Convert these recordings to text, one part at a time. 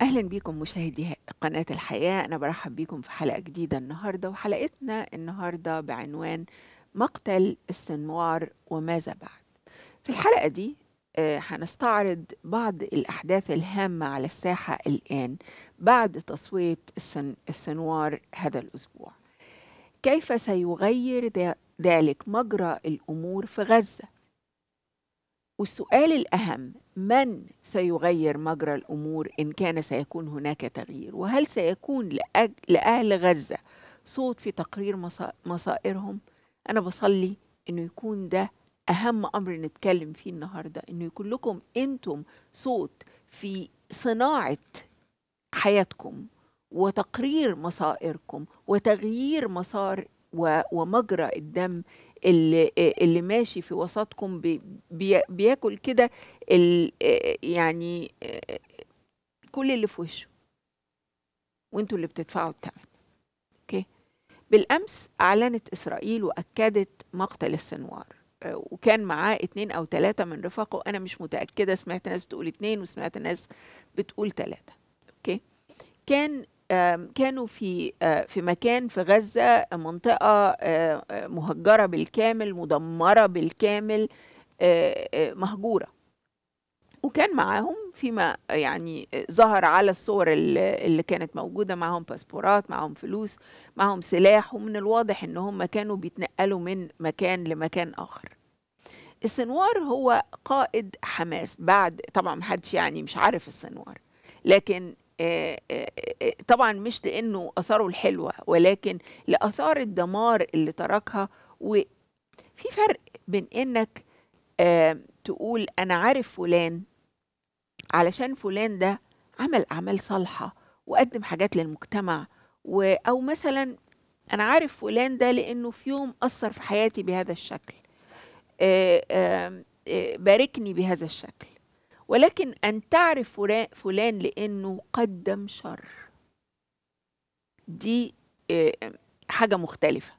اهلا بكم مشاهدي قناه الحياه انا برحب بكم في حلقه جديده النهارده وحلقتنا النهارده بعنوان مقتل السنوار وماذا بعد في الحلقه دي آه، هنستعرض بعض الاحداث الهامه على الساحه الان بعد تصويت السنوار هذا الاسبوع كيف سيغير ذلك مجرى الامور في غزه والسؤال الأهم من سيغير مجرى الأمور إن كان سيكون هناك تغيير وهل سيكون لأهل غزة صوت في تقرير مصائرهم أنا بصلي إنه يكون ده أهم أمر نتكلم فيه النهاردة إنه يكون لكم أنتم صوت في صناعة حياتكم وتقرير مصائركم وتغيير مسار ومجرى الدم اللي, آه، اللي ماشي في وسطكم بي بياكل كده آه، يعني آه، كل اللي في وشه وانتوا اللي بتدفعوا الثمن اوكي بالامس اعلنت اسرائيل واكدت مقتل السنوار وكان معاه اتنين او ثلاثة من رفاقه انا مش متأكدة سمعت ناس بتقول اتنين وسمعت ناس بتقول ثلاثة اوكي كان كانوا في في مكان في غزة منطقة مهجرة بالكامل مدمرة بالكامل مهجورة وكان معاهم فيما يعني ظهر على الصور اللي كانت موجودة معاهم باسبورات معاهم فلوس معاهم سلاح ومن الواضح ان هم كانوا بيتنقلوا من مكان لمكان آخر السنوار هو قائد حماس بعد طبعا محدش يعني مش عارف السنوار لكن آه، آه، آه، طبعا مش لانه اثاره الحلوه ولكن لاثار الدمار اللي تركها وفي فرق بين انك تقول انا عارف فلان علشان فلان ده عمل اعمال صالحه وقدم حاجات للمجتمع او مثلا انا عارف فلان ده لانه في يوم اثر في حياتي بهذا الشكل باركني بهذا الشكل ولكن أن تعرف فلان لأنه قدم شر دي آه، حاجة مختلفة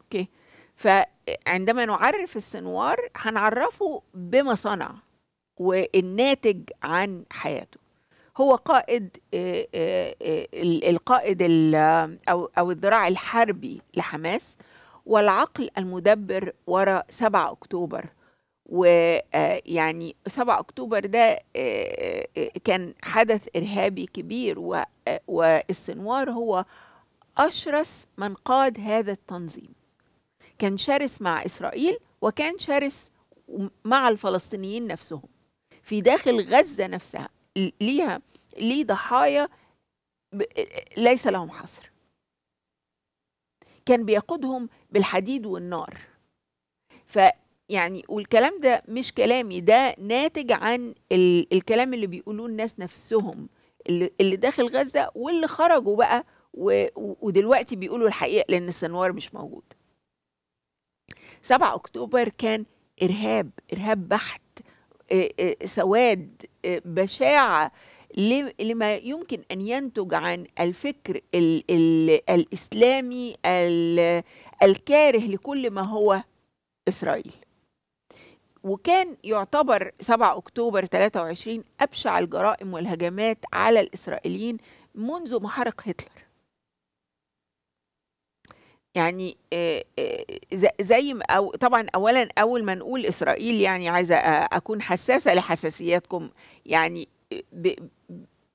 أوكي فعندما نعرف السنوار هنعرفه بما صنع والناتج عن حياته هو قائد آه، آه، القائد او او الذراع الحربي لحماس والعقل المدبر وراء 7 اكتوبر ويعني آه، 7 أكتوبر ده آه، آه، كان حدث إرهابي كبير والسنوار هو أشرس من قاد هذا التنظيم كان شرس مع إسرائيل وكان شرس مع الفلسطينيين نفسهم في داخل غزة نفسها ليها ليه ضحايا ليس لهم حصر كان بيقودهم بالحديد والنار ف يعني والكلام ده مش كلامي ده ناتج عن ال الكلام اللي بيقولوه الناس نفسهم اللي, اللي داخل غزة واللي خرجوا بقى و ودلوقتي بيقولوا الحقيقة لأن السنوار مش موجود 7 أكتوبر كان إرهاب إرهاب بحت سواد بشاعة لما يمكن أن ينتج عن الفكر ال ال الإسلامي ال الكاره لكل ما هو إسرائيل وكان يعتبر 7 أكتوبر 23 أبشع الجرائم والهجمات على الإسرائيليين منذ محرق هتلر يعني آه، آه، زي أو طبعا اولا اول ما نقول اسرائيل يعني عايزه آه، اكون حساسه لحساسياتكم يعني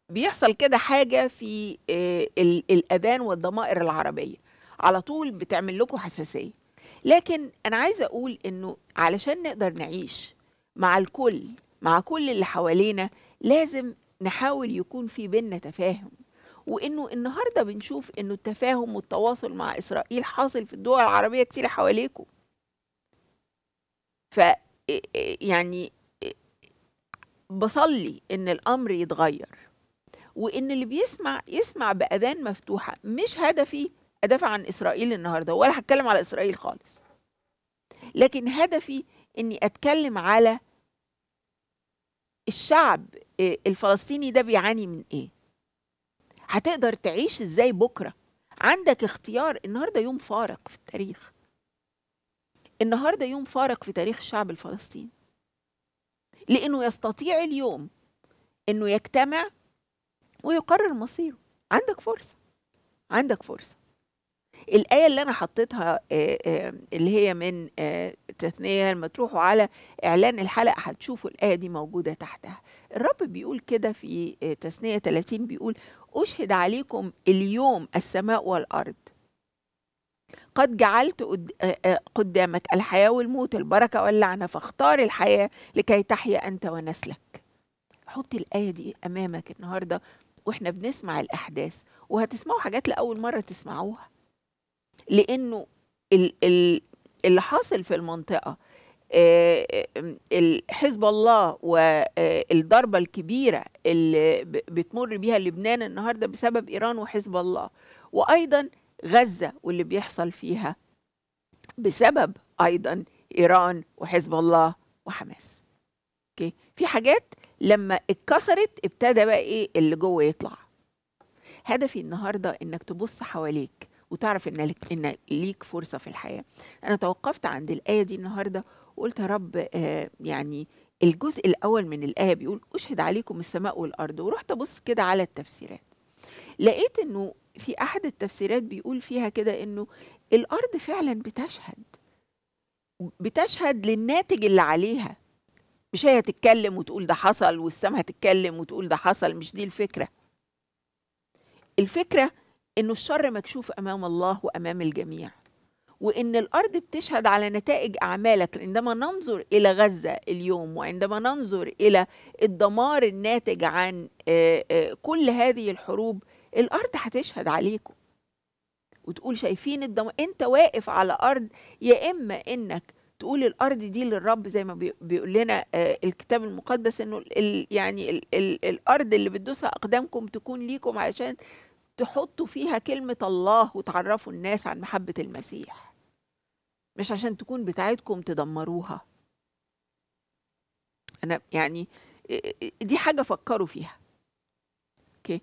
بيحصل كده حاجه في الاذان والضمائر العربيه على طول بتعمل لكم حساسيه لكن انا عايزه اقول انه علشان نقدر نعيش مع الكل مع كل اللي حوالينا لازم نحاول يكون في بينا تفاهم وانه النهارده بنشوف انه التفاهم والتواصل مع اسرائيل حاصل في الدول العربيه كتير حواليكم ف يعني بصلي ان الامر يتغير وان اللي بيسمع يسمع باذان مفتوحه مش هدفي ادافع عن اسرائيل النهارده ولا هتكلم على اسرائيل خالص لكن هدفي اني اتكلم على الشعب آه، الفلسطيني ده بيعاني من ايه هتقدر تعيش ازاي بكره عندك اختيار النهارده يوم فارق في التاريخ النهارده يوم فارق في تاريخ الشعب الفلسطيني لانه يستطيع اليوم انه يجتمع ويقرر مصيره عندك فرصه عندك فرصه الآية اللي أنا حطيتها آه، آه، اللي هي من آه، تثنية لما تروحوا على إعلان الحلقة هتشوفوا الآية دي موجودة تحتها الرب بيقول كده في تثنية 30 بيقول أشهد عليكم اليوم السماء والأرض قد جعلت قدامك الحياة والموت البركة واللعنة فاختار الحياة لكي تحيا أنت ونسلك حط الآية دي أمامك النهاردة وإحنا بنسمع الأحداث وهتسمعوا حاجات لأول مرة تسمعوها لانه اللي حاصل في المنطقه آه، آه، حزب الله والضربه آه، الكبيره اللي بتمر بيها لبنان النهارده بسبب ايران وحزب الله وايضا غزه واللي بيحصل فيها بسبب ايضا ايران وحزب الله وحماس اوكي في حاجات لما اتكسرت ابتدى بقى ايه اللي جوه يطلع هدفي النهارده انك تبص حواليك وتعرف ان لك ان ليك فرصه في الحياه انا توقفت عند الايه دي النهارده وقلت يا رب آه يعني الجزء الاول من الايه بيقول اشهد عليكم السماء والارض ورحت ابص كده على التفسيرات لقيت انه في احد التفسيرات بيقول فيها كده انه الارض فعلا بتشهد بتشهد للناتج اللي عليها مش هي تتكلم وتقول ده حصل والسماء هتتكلم وتقول ده حصل مش دي الفكره الفكره انه الشر مكشوف امام الله وامام الجميع وان الارض بتشهد على نتائج اعمالك عندما ننظر الى غزه اليوم وعندما ننظر الى الدمار الناتج عن كل هذه الحروب الارض هتشهد عليكم وتقول شايفين الدمار انت واقف على ارض يا اما انك تقول الارض دي للرب زي ما بيقول لنا الكتاب المقدس انه يعني الارض اللي بتدوسها اقدامكم تكون ليكم علشان تحطوا فيها كلمة الله وتعرفوا الناس عن محبة المسيح مش عشان تكون بتاعتكم تدمروها أنا يعني دي حاجة فكروا فيها أوكي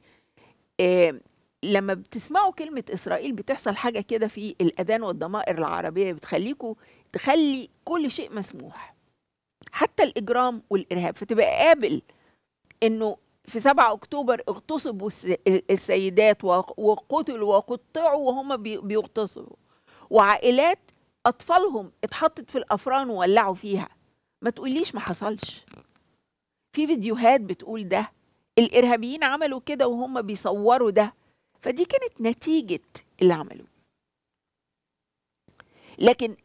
إيه لما بتسمعوا كلمة إسرائيل بتحصل حاجة كده في الأذان والضمائر العربية بتخليكوا تخلي كل شيء مسموح حتى الإجرام والإرهاب فتبقى قابل إنه في 7 اكتوبر اغتصبوا السيدات وقتلوا وقطعوا وهم بيغتصبوا وعائلات اطفالهم اتحطت في الافران وولعوا فيها ما تقوليش ما حصلش في فيديوهات بتقول ده الارهابيين عملوا كده وهم بيصوروا ده فدي كانت نتيجه اللي عملوه لكن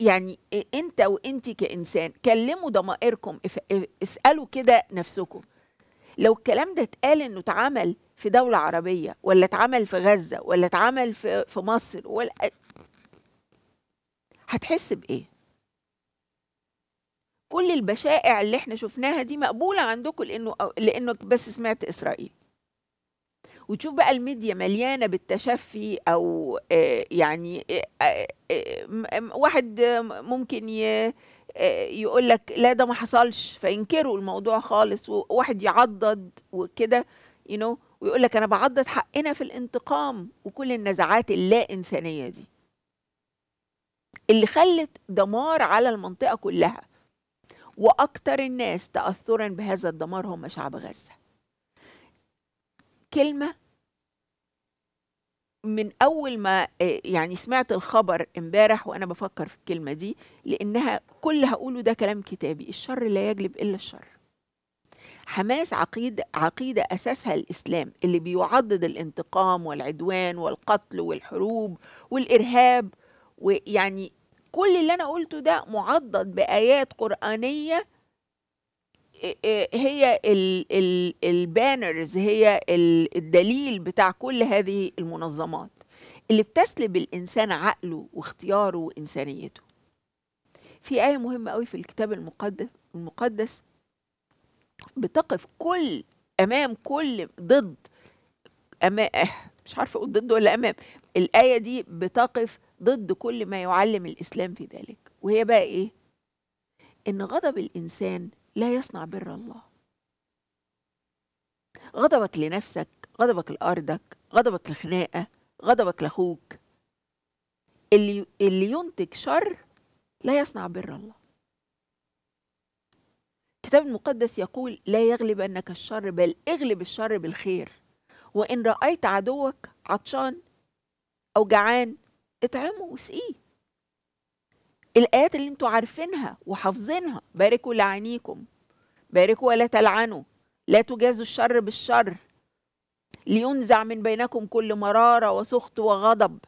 يعني انت وانت كانسان كلموا ضمائركم اسالوا كده نفسكم لو الكلام ده اتقال انه اتعمل في دولة عربية ولا اتعمل في غزة ولا اتعمل في, في مصر ولا هتحس بإيه؟ كل البشائع اللي احنا شفناها دي مقبولة عندكم لأنه لأنك بس سمعت إسرائيل وتشوف بقى الميديا مليانه بالتشفي او آه، يعني آه، آه، واحد ممكن آه، يقول لك لا ده ما حصلش فينكروا الموضوع خالص وواحد يعضد وكده يو نو ويقول لك انا بعضد حقنا في الانتقام وكل النزعات اللا انسانيه دي اللي خلت دمار على المنطقه كلها واكثر الناس تاثرا بهذا الدمار هم شعب غزه كلمه من اول ما آه، يعني سمعت الخبر امبارح وانا بفكر في الكلمه دي لانها كل اللي هقوله ده كلام كتابي الشر لا يجلب الا الشر حماس عقيدة عقيدة أساسها الإسلام اللي بيعضد الانتقام والعدوان والقتل والحروب والإرهاب ويعني كل اللي أنا قلته ده معضد بآيات قرآنية آه، آه، هي البانرز هي الدليل بتاع كل هذه المنظمات اللي بتسلب الانسان عقله واختياره وانسانيته في ايه مهمه قوي في الكتاب المقدس المقدس بتقف كل امام كل ضد أما مش عارفه اقول ضد ولا امام الايه دي بتقف ضد كل ما يعلم الاسلام في ذلك وهي بقى ايه ان غضب الانسان لا يصنع بر الله غضبك لنفسك غضبك لأرضك غضبك لخناقة غضبك لأخوك اللي اللي ينتج شر لا يصنع بر الله الكتاب المقدس يقول لا يغلبنك الشر بل اغلب الشر بالخير وإن رأيت عدوك عطشان أو جعان اطعمه واسقيه الآيات اللي انتوا عارفينها وحافظينها باركوا لعينيكم باركوا ولا تلعنوا لا تجازوا الشر بالشر لينزع من بينكم كل مرارة وسخط وغضب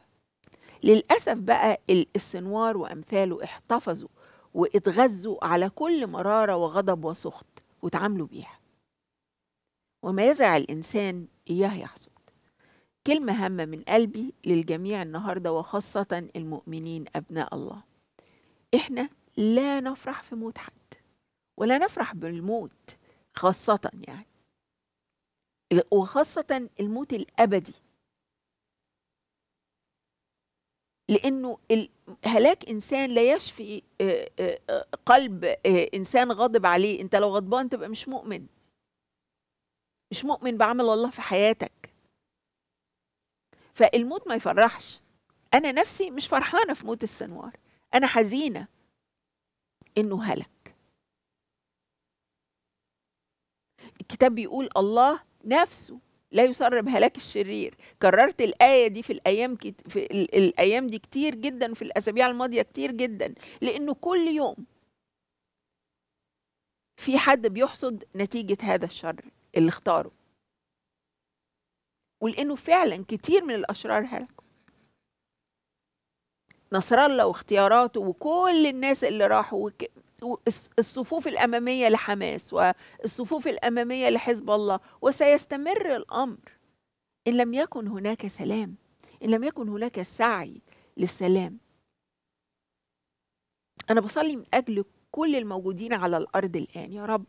للأسف بقى السنوار وأمثاله احتفظوا واتغذوا على كل مرارة وغضب وسخط وتعاملوا بيها وما يزرع الإنسان إياه يحصد كلمة هامة من قلبي للجميع النهاردة وخاصة المؤمنين أبناء الله إحنا لا نفرح في موت حد ولا نفرح بالموت خاصة يعني وخاصة الموت الأبدي لأنه هلاك إنسان لا يشفي قلب إنسان غاضب عليه أنت لو غضبان تبقى مش مؤمن مش مؤمن بعمل الله في حياتك فالموت ما يفرحش أنا نفسي مش فرحانة في موت السنوار أنا حزينة إنه هلك الكتاب بيقول الله نفسه لا يسرب هلاك الشرير كررت الآية دي في الأيام كت... في الأيام دي كتير جدا في الأسابيع الماضية كتير جدا لأنه كل يوم في حد بيحصد نتيجة هذا الشر اللي اختاره ولأنه فعلا كتير من الأشرار هلك نصر الله واختياراته وكل الناس اللي راحوا وك... الصفوف الأمامية لحماس والصفوف الأمامية لحزب الله وسيستمر الأمر إن لم يكن هناك سلام إن لم يكن هناك سعي للسلام أنا بصلي من أجل كل الموجودين على الأرض الآن يا رب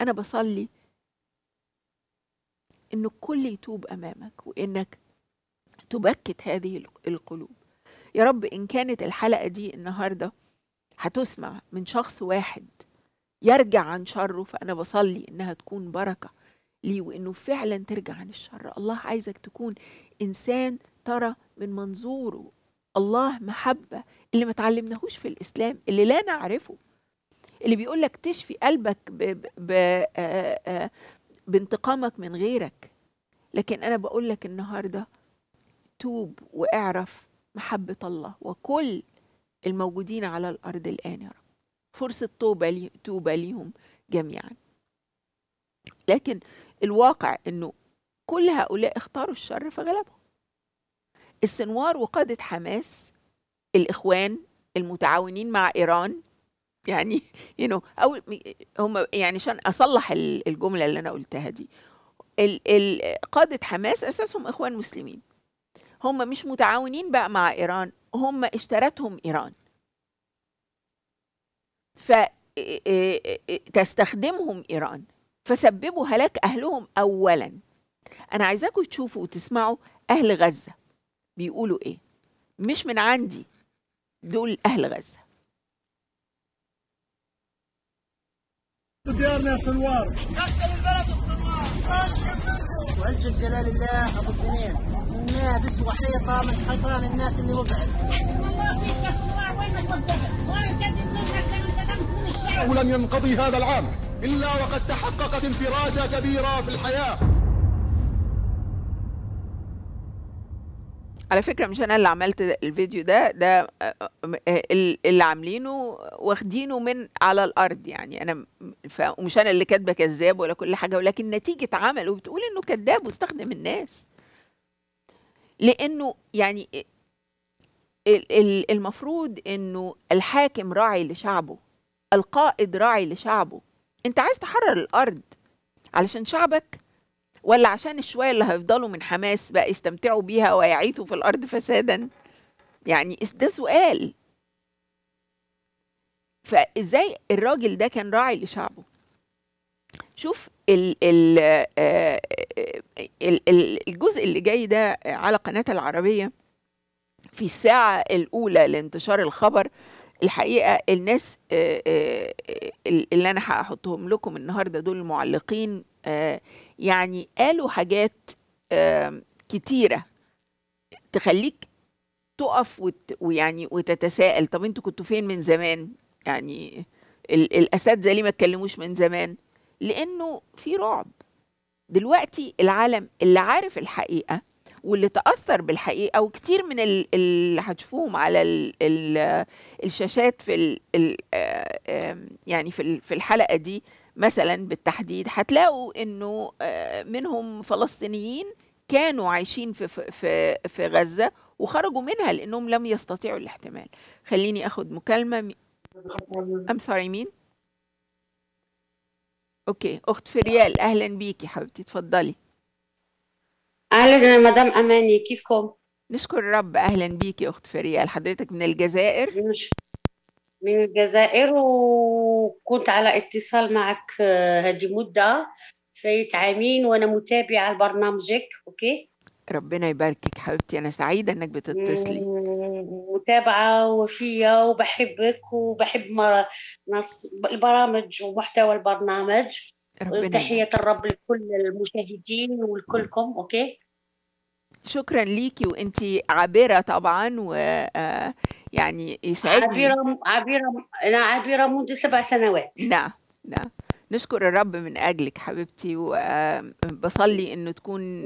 أنا بصلي إن الكل يتوب أمامك وإنك تبكت هذه القلوب يا رب إن كانت الحلقة دي النهاردة هتسمع من شخص واحد يرجع عن شره فأنا بصلي إنها تكون بركة ليه وإنه فعلا ترجع عن الشر الله عايزك تكون إنسان ترى من منظوره الله محبة اللي ما تعلمناهوش في الإسلام اللي لا نعرفه اللي بيقول لك تشفي قلبك ب ب بانتقامك من غيرك لكن أنا بقول لك النهاردة توب واعرف محبة الله وكل الموجودين على الأرض الآن يا رب فرصة توبة لي توبة ليهم جميعا لكن الواقع أنه كل هؤلاء اختاروا الشر فغلبهم السنوار وقادة حماس الإخوان المتعاونين مع إيران يعني you know, أو هم يعني عشان أصلح الجملة اللي أنا قلتها دي ال ال قادة حماس أساسهم إخوان مسلمين هم مش متعاونين بقى مع إيران هم اشترتهم إيران فتستخدمهم إيران فسببوا هلاك أهلهم أولا أنا عايزاكم تشوفوا وتسمعوا أهل غزة بيقولوا إيه مش من عندي دول أهل غزة ديارنا سنوار قتلوا البلد وعزة جلال الله أبو الدنيا نابس وحيطة من حيطان الناس اللي وقعت حسبي الله فيك حسب الله وين وقفت ولم ينقضي هذا العام إلا وقد تحققت انفراجه كبيرة في الحياة على فكره مش انا اللي عملت الفيديو ده ده اللي عاملينه واخدينه من على الارض يعني انا ومش انا اللي كاتبه كذاب ولا كل حاجه ولكن نتيجه عمله بتقول انه كذاب واستخدم الناس لانه يعني المفروض انه الحاكم راعي لشعبه القائد راعي لشعبه انت عايز تحرر الارض علشان شعبك ولا عشان الشوية اللي هيفضلوا من حماس بقى يستمتعوا بيها ويعيثوا في الأرض فسادا يعني ده سؤال فازاي الراجل ده كان راعي لشعبه شوف الـ الـ آه، آه، الـ الجزء اللي جاي ده على قناة العربية في الساعة الأولى لانتشار الخبر الحقيقة الناس آه، اللي أنا هحطهم لكم النهاردة دول المعلقين يعني قالوا حاجات كتيرة تخليك تقف وت... ويعني وتتساءل طب انتوا كنتوا فين من زمان يعني ال... الاساتذه ليه ما اتكلموش من زمان لانه في رعب دلوقتي العالم اللي عارف الحقيقه واللي تاثر بالحقيقه وكتير من ال... اللي هتشوفوهم على ال... ال... الشاشات في ال... ال... يعني في, في الحلقه دي مثلا بالتحديد هتلاقوا انه آه، منهم فلسطينيين كانوا عايشين في في في غزه وخرجوا منها لانهم لم يستطيعوا الاحتمال خليني اخد مكالمه ام سوري مين اوكي اخت فريال اهلا بيكي حبيبتي اتفضلي اهلا يا مدام اماني كيفكم نشكر الرب اهلا بيكي اخت فريال حضرتك من الجزائر من الجزائر وكنت على اتصال معك آه، هذه مدة فايت عامين وأنا متابعة لبرنامجك أوكي ربنا يباركك حبيبتي أنا سعيدة إنك بتتصلي متابعة وفية وبحبك وبحب نص... البرامج ومحتوى البرنامج ربنا تحية الرب لكل المشاهدين ولكلكم أوكي شكرا ليكي وانت عابره طبعا و آه، يعني يسعدني عابره عابره انا عابره منذ سبع سنوات نعم نعم نشكر الرب من اجلك حبيبتي وبصلي آه، انه تكون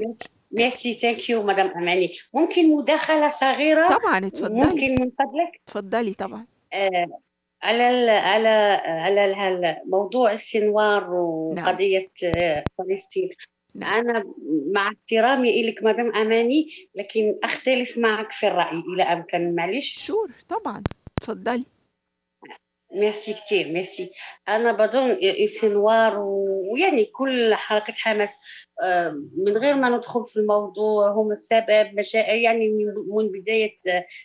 ميرسي ثانك يو مدام اماني ممكن مداخله صغيره طبعا اتفضلي ممكن من فضلك اتفضلي طبعا آه على الـ على الـ على الموضوع السنوار نعم. وقضيه نعم. فلسطين أنا مع احترامي إلك مدام أماني لكن أختلف معك في الرأي الى أمكن معلش شور طبعا تفضلي ميرسي كثير ميرسي انا بظن السنوار ويعني كل حركه حماس من غير ما ندخل في الموضوع هم السبب مشا... يعني من بدايه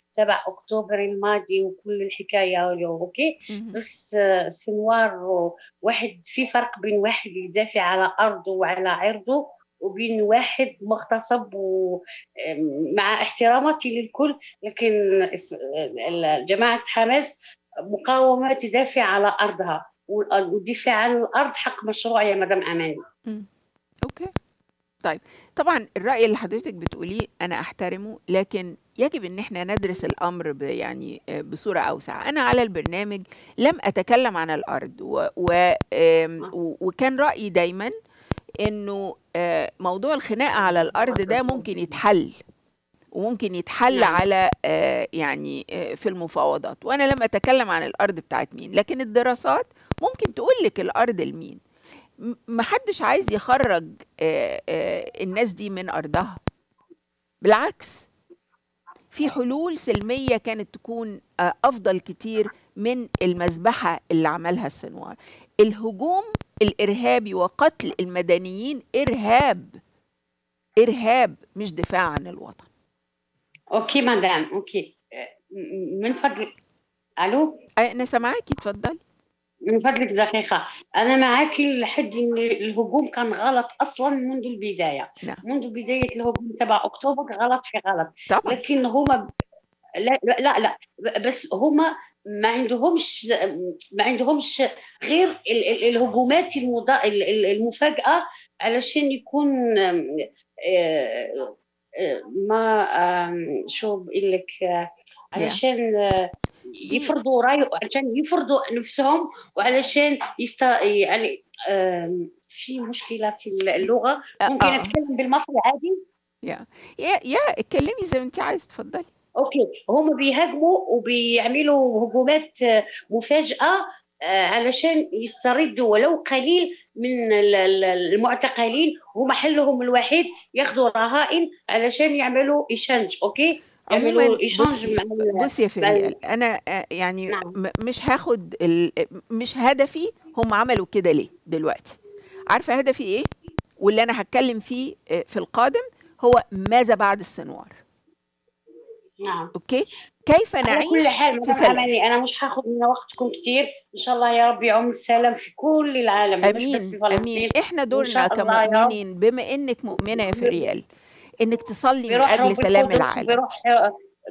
7 آه، اكتوبر الماضي وكل الحكايه اوكي بس السنوار آه، واحد في فرق بين واحد يدافع على ارضه وعلى عرضه وبين واحد مغتصب مع احتراماتي للكل لكن آه، جماعة حماس مقاومه تدافع على ارضها والدفاع عن الارض حق مشروع يا مدام اماني اوكي طيب طبعا الراي اللي حضرتك بتقوليه انا احترمه لكن يجب ان احنا ندرس الامر يعني آه، بصوره اوسع انا على البرنامج لم اتكلم عن الارض و... و... آه. وكان رايي دايما انه آه، موضوع الخناقه على الارض ده ممكن يتحل وممكن يتحل نعم. يعني على آه، يعني آه، في المفاوضات وانا لم اتكلم عن الارض بتاعت مين لكن الدراسات ممكن تقول لك الارض لمين محدش عايز يخرج آه، الناس دي من ارضها بالعكس في حلول سلميه كانت تكون افضل كتير من المذبحه اللي عملها السنوار الهجوم الارهابي وقتل المدنيين ارهاب ارهاب مش دفاع عن الوطن اوكي مدام اوكي من فضلك الو اي انا سامعاكي تفضل من فضلك دقيقة أنا معاكي لحد الهجوم كان غلط أصلا منذ البداية نعم. منذ بداية الهجوم 7 أكتوبر غلط في غلط طبعا. لكن هما لا لا لا بس هما ما عندهمش ما عندهمش غير الهجومات المضا... المفاجاه علشان يكون ما شو بقول لك آه، علشان آه، يفرضوا راي علشان يفرضوا نفسهم وعلشان يست يعني في مشكله في اللغه آه، ممكن اتكلم بالمصري عادي يا يا يا اتكلمي زي ما انت عايز تفضلي اوكي هم بيهاجموا وبيعملوا هجومات مفاجئه آه، علشان يستردوا ولو قليل من المعتقلين هما حلهم الوحيد ياخذوا رهائن علشان يعملوا ايشانج اوكي يعملوا ايشانج مع بصي يا فريال انا آه، يعني نعم. مش هاخد ال... مش هدفي هم عملوا كده ليه دلوقتي عارفه هدفي ايه واللي انا هتكلم فيه آه، في القادم هو ماذا بعد السنوار نعم اوكي كيف نعيش كل حال في سلام انا مش حاخذ من وقتكم كثير ان شاء الله يا رب يعم السلام في كل العالم امين مش بس في فلسطين امين احنا دورنا كمؤمنين بما انك مؤمنه يا فريال انك تصلي من اجل سلام العالم بروح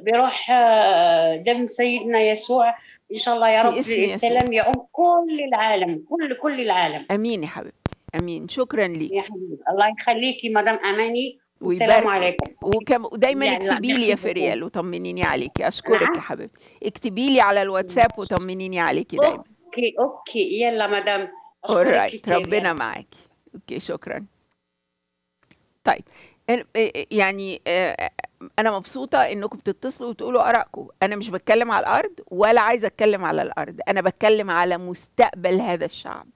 بروح آه، دم سيدنا يسوع ان شاء الله يا رب السلام يعم كل العالم كل كل العالم امين يا حبيبتي امين شكرا ليك يا حبيبي الله يخليكي مدام اماني السلام عليكم وكم ودايما يعني اكتبي لي يا فريال وطمنيني عليكي اشكرك نعم. يا حبيبتي اكتبي لي على الواتساب وطمنيني عليكي دايما اوكي اوكي يلا مدام اورايت ربنا معاكي اوكي شكرا طيب إيه، إيه، يعني آه، انا مبسوطه انكم بتتصلوا وتقولوا ارائكم انا مش بتكلم على الارض ولا عايزه اتكلم على الارض انا بتكلم على مستقبل هذا الشعب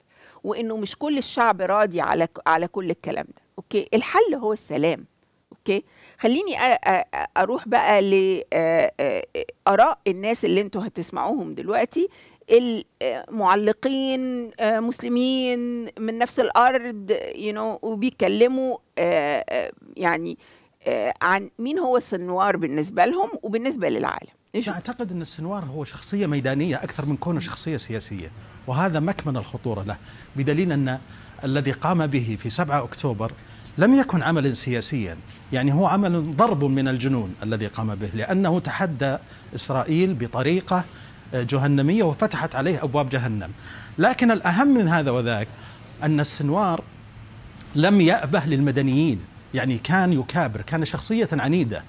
وانه مش كل الشعب راضي على على كل الكلام ده اوكي الحل هو السلام اوكي خليني اروح بقى لاراء الناس اللي انتوا هتسمعوهم دلوقتي المعلقين مسلمين من نفس الارض يو نو وبيتكلموا يعني عن مين هو السنوار بالنسبه لهم وبالنسبه للعالم نشوف. اعتقد ان السنوار هو شخصيه ميدانيه اكثر من كونه شخصيه سياسيه وهذا مكمن الخطوره له بدليل ان الذي قام به في 7 اكتوبر لم يكن عملا سياسيا يعني هو عمل ضرب من الجنون الذي قام به لأنه تحدى إسرائيل بطريقة آه، جهنمية وفتحت عليه أبواب جهنم لكن الأهم من هذا وذاك أن السنوار لم يأبه للمدنيين يعني كان يكابر كان شخصية عنيدة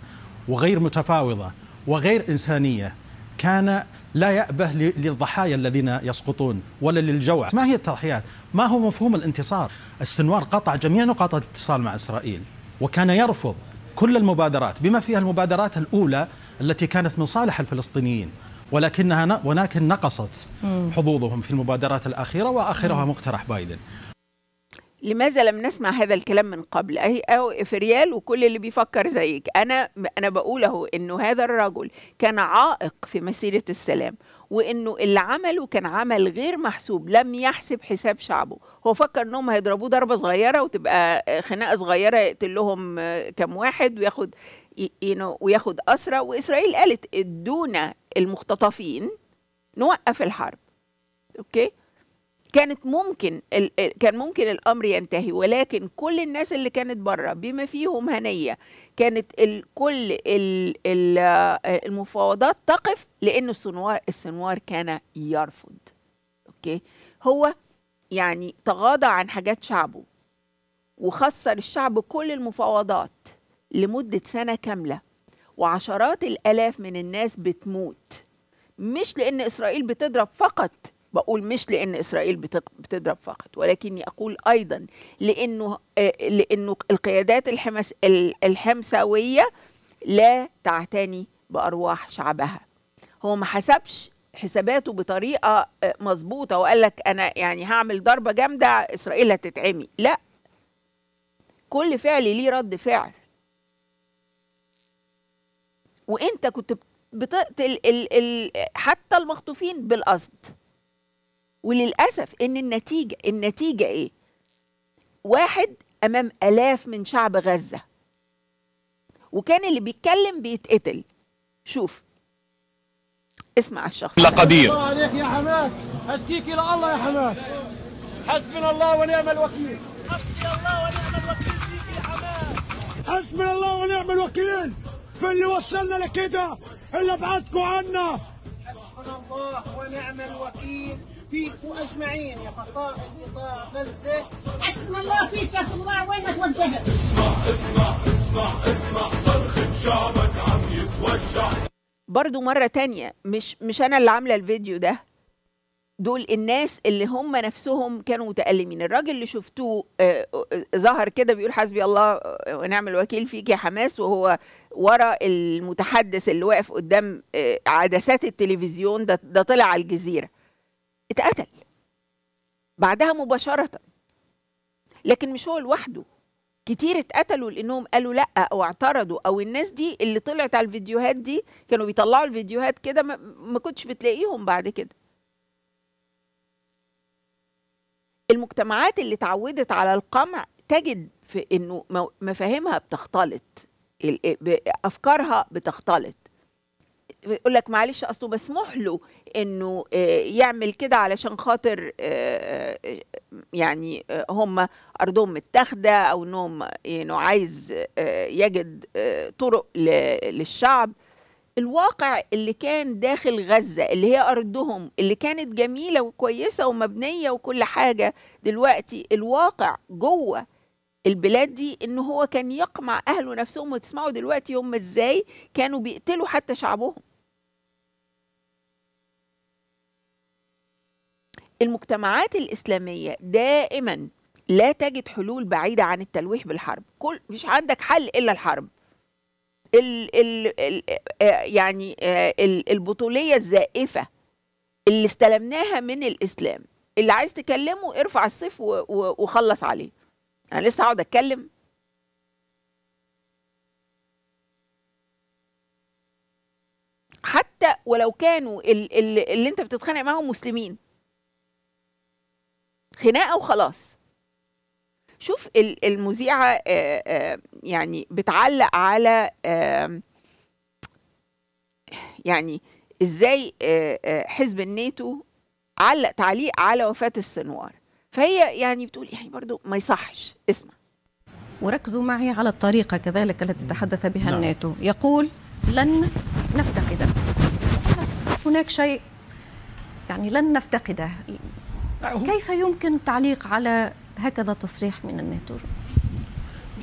وغير متفاوضة وغير إنسانية كان لا يأبه للضحايا الذين يسقطون ولا للجوع ما هي التضحيات ما هو مفهوم الانتصار السنوار قطع جميع نقاط الاتصال مع إسرائيل وكان يرفض كل المبادرات بما فيها المبادرات الأولى التي كانت من صالح الفلسطينيين ولكنها ولكن نقصت حظوظهم في المبادرات الأخيرة وآخرها مقترح بايدن لماذا لم نسمع هذا الكلام من قبل اهي أو فريال وكل اللي بيفكر زيك انا انا بقول اهو انه هذا الرجل كان عائق في مسيره السلام وانه اللي عمله كان عمل غير محسوب لم يحسب حساب شعبه هو فكر انهم هيضربوه ضربه صغيره وتبقى خناقه صغيره يقتل لهم آه، كام واحد وياخد وياخد اسرى واسرائيل قالت ادونا المختطفين نوقف الحرب اوكي كانت ممكن كان ممكن الامر ينتهي ولكن كل الناس اللي كانت بره بما فيهم هنيه كانت ال كل ال ال المفاوضات تقف لان السنوار السنوار كان يرفض اوكي هو يعني تغاضى عن حاجات شعبه وخسر الشعب كل المفاوضات لمده سنه كامله وعشرات الالاف من الناس بتموت مش لان اسرائيل بتضرب فقط بقول مش لان اسرائيل بتضرب فقط ولكني اقول ايضا لانه آه، لانه القيادات الحمس الحمساويه لا تعتني بارواح شعبها هو ما حسبش حساباته بطريقه آه، مظبوطه وقال لك انا يعني هعمل ضربه جامده اسرائيل هتتعمي لا كل فعل ليه رد فعل وانت كنت بتقتل حتى المخطوفين بالقصد وللاسف ان النتيجه النتيجه ايه واحد امام الاف من شعب غزه وكان اللي بيتكلم بيتقتل شوف اسمع الشخص لقدير الله عليك يا حماس اشكيك الى الله يا حماس حسبنا الله ونعم الوكيل حسبي الله ونعم الوكيل فيك يا حماس حسبنا الله ونعم الوكيل في اللي وصلنا لكده اللي بعدكم عنا حسبنا الله ونعم الوكيل فيكم اجمعين يا فصائل قطاع غزه اسم الله فيك يا الله وينك وجهت اسمع اسمع اسمع اسمع صرخه شعبك عم يتوجع برضه مرة تانية مش مش أنا اللي عاملة الفيديو ده دول الناس اللي هم نفسهم كانوا متألمين الراجل اللي شفتوه آه، آه، ظهر كده بيقول حسبي الله آه، ونعم الوكيل فيك يا حماس وهو ورا المتحدث اللي واقف قدام عدسات التلفزيون ده, ده طلع على الجزيرة اتقتل بعدها مباشرة لكن مش هو لوحده كتير اتقتلوا لانهم قالوا لا او اعترضوا او الناس دي اللي طلعت على الفيديوهات دي كانوا بيطلعوا الفيديوهات كده ما كنتش بتلاقيهم بعد كده المجتمعات اللي اتعودت على القمع تجد في انه مفاهيمها بتختلط افكارها بتختلط يقول لك معلش اصله مسموح له انه آه، يعمل كده علشان خاطر آه، آه، يعني هم ارضهم متاخده او انهم يعني عايز يجد طرق للشعب الواقع اللي كان داخل غزه اللي هي ارضهم اللي كانت جميله وكويسه ومبنيه وكل حاجه دلوقتي الواقع جوه البلاد دي ان هو كان يقمع اهله نفسهم وتسمعوا دلوقتي هم ازاي كانوا بيقتلوا حتى شعبهم المجتمعات الإسلامية دائما لا تجد حلول بعيدة عن التلويح بالحرب كل مش عندك حل إلا الحرب ال ال ال آه، يعني آه، البطولية الزائفة اللي استلمناها من الإسلام اللي عايز تكلمه ارفع السيف وخلص عليه أنا لسه هقعد أتكلم حتى ولو كانوا اللي انت بتتخانق معاهم مسلمين خناقه وخلاص شوف المذيعه آه، آه، يعني بتعلق على يعني ازاي آه، حزب الناتو علق تعليق على وفاه السنوار فهي يعني بتقول يعني برضو ما يصحش اسمع وركزوا معي على الطريقة كذلك التي تحدث بها نعم. الناتو يقول لن نفتقده هناك شيء يعني لن نفتقده كيف يمكن التعليق على هكذا تصريح من الناتور؟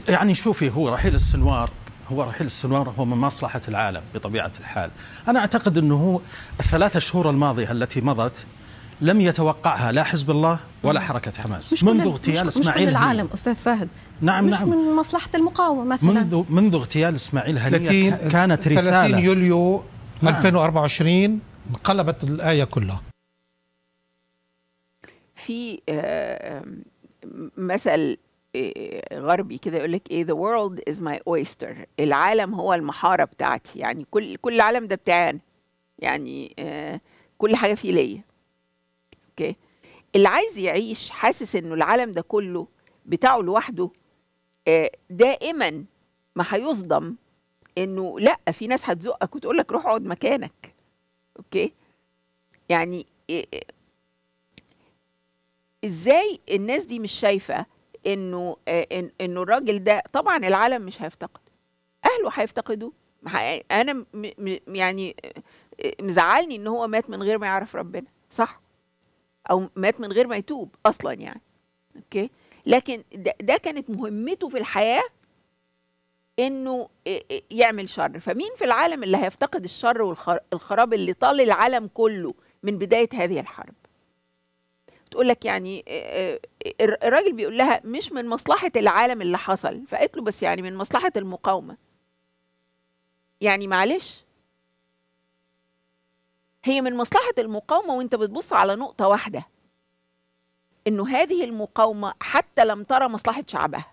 يعني شوفي هو رحيل السنوار هو رحيل السنوار هو من مصلحة العالم بطبيعة الحال أنا أعتقد أنه هو الثلاثة شهور الماضية التي مضت لم يتوقعها لا حزب الله ولا حركة حماس مش منذ اغتيال مش اسماعيل مش كل العالم أستاذ فهد نعم مش نعم من مصلحة المقاومة مثلا منذ منذ اغتيال اسماعيل هنية كانت رسالة 30 يوليو 2024 نعم. انقلبت الآية كلها في آه، مثل آه، غربي كده يقول لك ايه ذا وورلد از ماي اويستر العالم هو المحاره بتاعتي يعني كل كل العالم ده بتاعي انا يعني آه، كل حاجه فيه ليا اوكي اللي عايز يعيش حاسس انه العالم ده كله بتاعه لوحده دائما ما هيصدم انه لا في ناس هتزقك وتقول لك روح اقعد مكانك اوكي يعني ازاي الناس دي مش شايفه انه آه، انه الراجل ده طبعا العالم مش هيفتقد اهله هيفتقدوا انا يعني آه، مزعلني ان هو مات من غير ما يعرف ربنا صح او مات من غير ما يتوب اصلا يعني اوكي لكن ده, ده كانت مهمته في الحياه انه آه، يعمل شر فمين في العالم اللي هيفتقد الشر والخراب اللي طال العالم كله من بدايه هذه الحرب تقول لك يعني الراجل بيقول لها مش من مصلحه العالم اللي حصل فقالت له بس يعني من مصلحه المقاومه يعني معلش هي من مصلحه المقاومه وانت بتبص على نقطه واحده انه هذه المقاومه حتى لم ترى مصلحه شعبها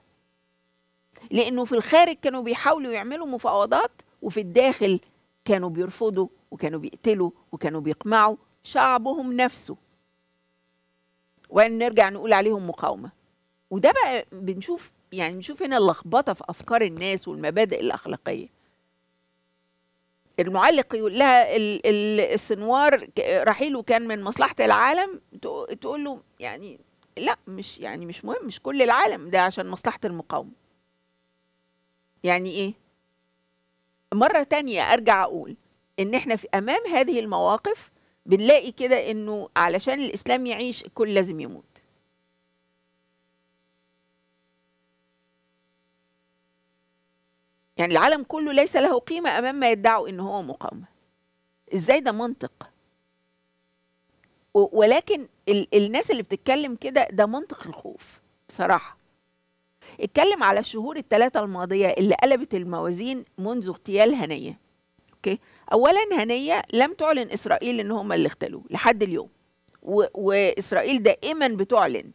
لانه في الخارج كانوا بيحاولوا يعملوا مفاوضات وفي الداخل كانوا بيرفضوا وكانوا بيقتلوا وكانوا بيقمعوا شعبهم نفسه ونرجع نقول عليهم مقاومه وده بقى بنشوف يعني بنشوف هنا اللخبطه في افكار الناس والمبادئ الاخلاقيه المعلق يقول لها السنوار رحيله كان من مصلحه العالم تقول له يعني لا مش يعني مش مهم مش كل العالم ده عشان مصلحه المقاومه يعني ايه مره تانية ارجع اقول ان احنا في امام هذه المواقف بنلاقي كده انه علشان الاسلام يعيش الكل لازم يموت يعني العالم كله ليس له قيمة أمام ما يدعوا إن هو مقاومة إزاي ده منطق ولكن ال الناس اللي بتتكلم كده ده منطق الخوف بصراحة اتكلم على الشهور الثلاثة الماضية اللي قلبت الموازين منذ اغتيال هنية اوكي اولا هنيه لم تعلن اسرائيل ان هم اللي اغتالوه لحد اليوم و... واسرائيل دائما بتعلن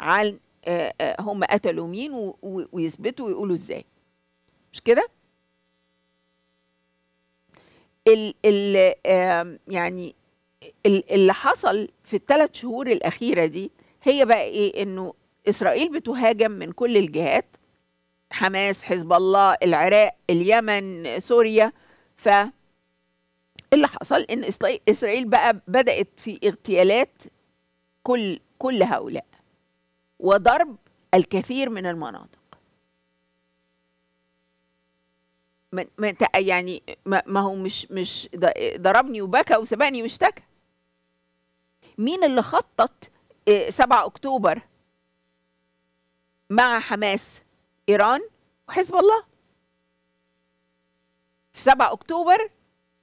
عن آه، آه، هم قتلوا مين و... و... ويثبتوا ويقولوا ازاي مش كده ال... ال... يعني ال... اللي حصل في الثلاث شهور الاخيره دي هي بقى ايه انه اسرائيل بتهاجم من كل الجهات حماس حزب الله العراق اليمن سوريا ف اللي حصل ان اسرائيل بقى بدات في اغتيالات كل كل هؤلاء وضرب الكثير من المناطق ما يعني ما هو مش مش ضربني وبكى وسبقني واشتكى مين اللي خطط 7 آه، اكتوبر مع حماس ايران وحزب الله في 7 اكتوبر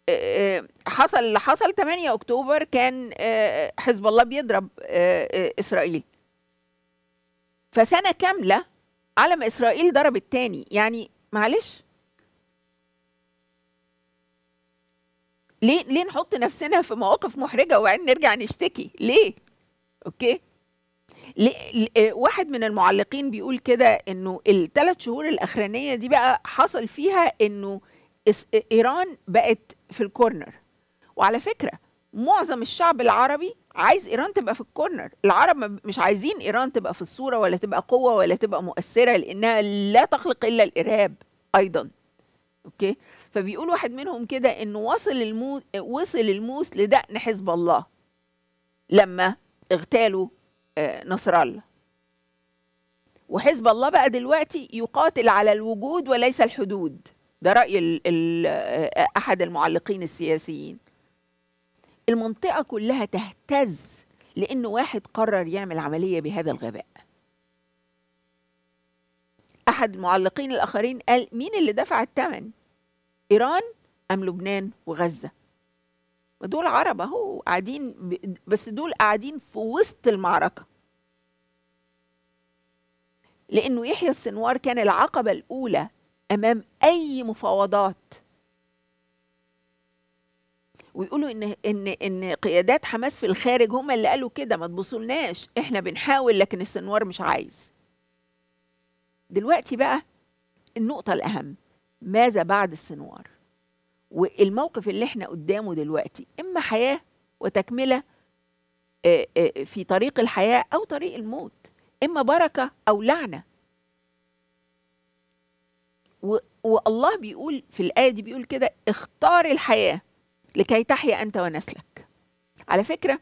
آه، آه، حصل اللي حصل 8 اكتوبر كان آه، حزب الله بيضرب اسرائيل فسنه كامله على ما اسرائيل ضربت الثاني يعني معلش ليه ليه نحط نفسنا في مواقف محرجه وبعدين نرجع نشتكي ليه اوكي ليه واحد من المعلقين بيقول كده انه الثلاث شهور الاخرانيه دي بقى حصل فيها انه ايران بقت في الكورنر وعلى فكره معظم الشعب العربي عايز ايران تبقى في الكورنر العرب مش عايزين ايران تبقى في الصوره ولا تبقى قوه ولا تبقى مؤثره لانها لا تخلق الا الارهاب ايضا اوكي فبيقول واحد منهم كده انه وصل الموس وصل الموس لدقن حزب الله لما اغتالوا آه، نصر الله وحزب الله بقى دلوقتي يقاتل على الوجود وليس الحدود ده رأي ال ال أحد المعلقين السياسيين المنطقة كلها تهتز لأن واحد قرر يعمل عملية بهذا الغباء أحد المعلقين الآخرين قال مين اللي دفع الثمن إيران أم لبنان وغزة دول عرب اهو قاعدين بس دول قاعدين في وسط المعركه لانه يحيى السنوار كان العقبه الاولى امام اي مفاوضات ويقولوا ان ان ان قيادات حماس في الخارج هم اللي قالوا كده ما تبصولناش احنا بنحاول لكن السنوار مش عايز دلوقتي بقى النقطه الاهم ماذا بعد السنوار والموقف اللي احنا قدامه دلوقتي اما حياه وتكمله آه، آه، في طريق الحياه او طريق الموت اما بركه او لعنه والله بيقول في الآية دي بيقول كده اختار الحياة لكي تحيا أنت ونسلك على فكرة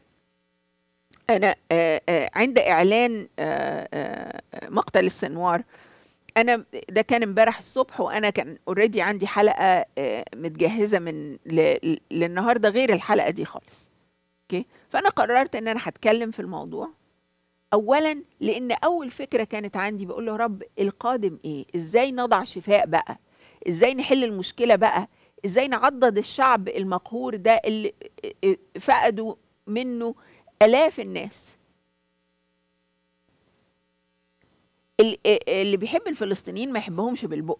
أنا آه، آه، عند إعلان آه، مقتل السنوار أنا ده كان امبارح الصبح وأنا كان اوريدي عندي حلقة متجهزة من للنهاردة غير الحلقة دي خالص اوكي فأنا قررت إن أنا هتكلم في الموضوع اولا لان اول فكره كانت عندي بقول له يا رب القادم ايه ازاي نضع شفاء بقى ازاي نحل المشكله بقى ازاي نعضد الشعب المقهور ده اللي فقدوا منه الاف الناس اللي بيحب الفلسطينيين ما يحبهمش بالبق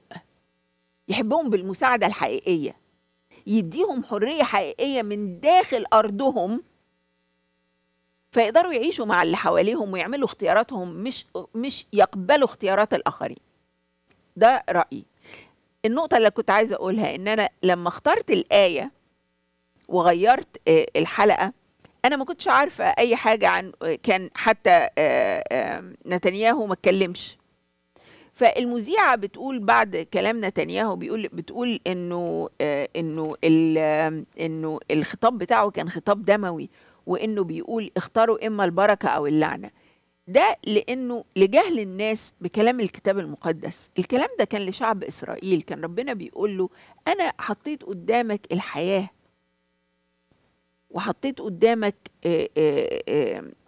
يحبهم بالمساعده الحقيقيه يديهم حريه حقيقيه من داخل ارضهم فيقدروا يعيشوا مع اللي حواليهم ويعملوا اختياراتهم مش مش يقبلوا اختيارات الاخرين ده رايي النقطه اللي كنت عايزه اقولها ان انا لما اخترت الايه وغيرت آه، الحلقه انا ما كنتش عارفه اي حاجه عن كان حتى آه، نتنياهو ما اتكلمش فالمذيعه بتقول بعد كلام نتنياهو بيقول بتقول انه آه، انه انه الخطاب بتاعه كان خطاب دموي وانه بيقول اختاروا اما البركه او اللعنه ده لانه لجهل الناس بكلام الكتاب المقدس الكلام ده كان لشعب اسرائيل كان ربنا بيقول له انا حطيت قدامك الحياه وحطيت قدامك آه، آه،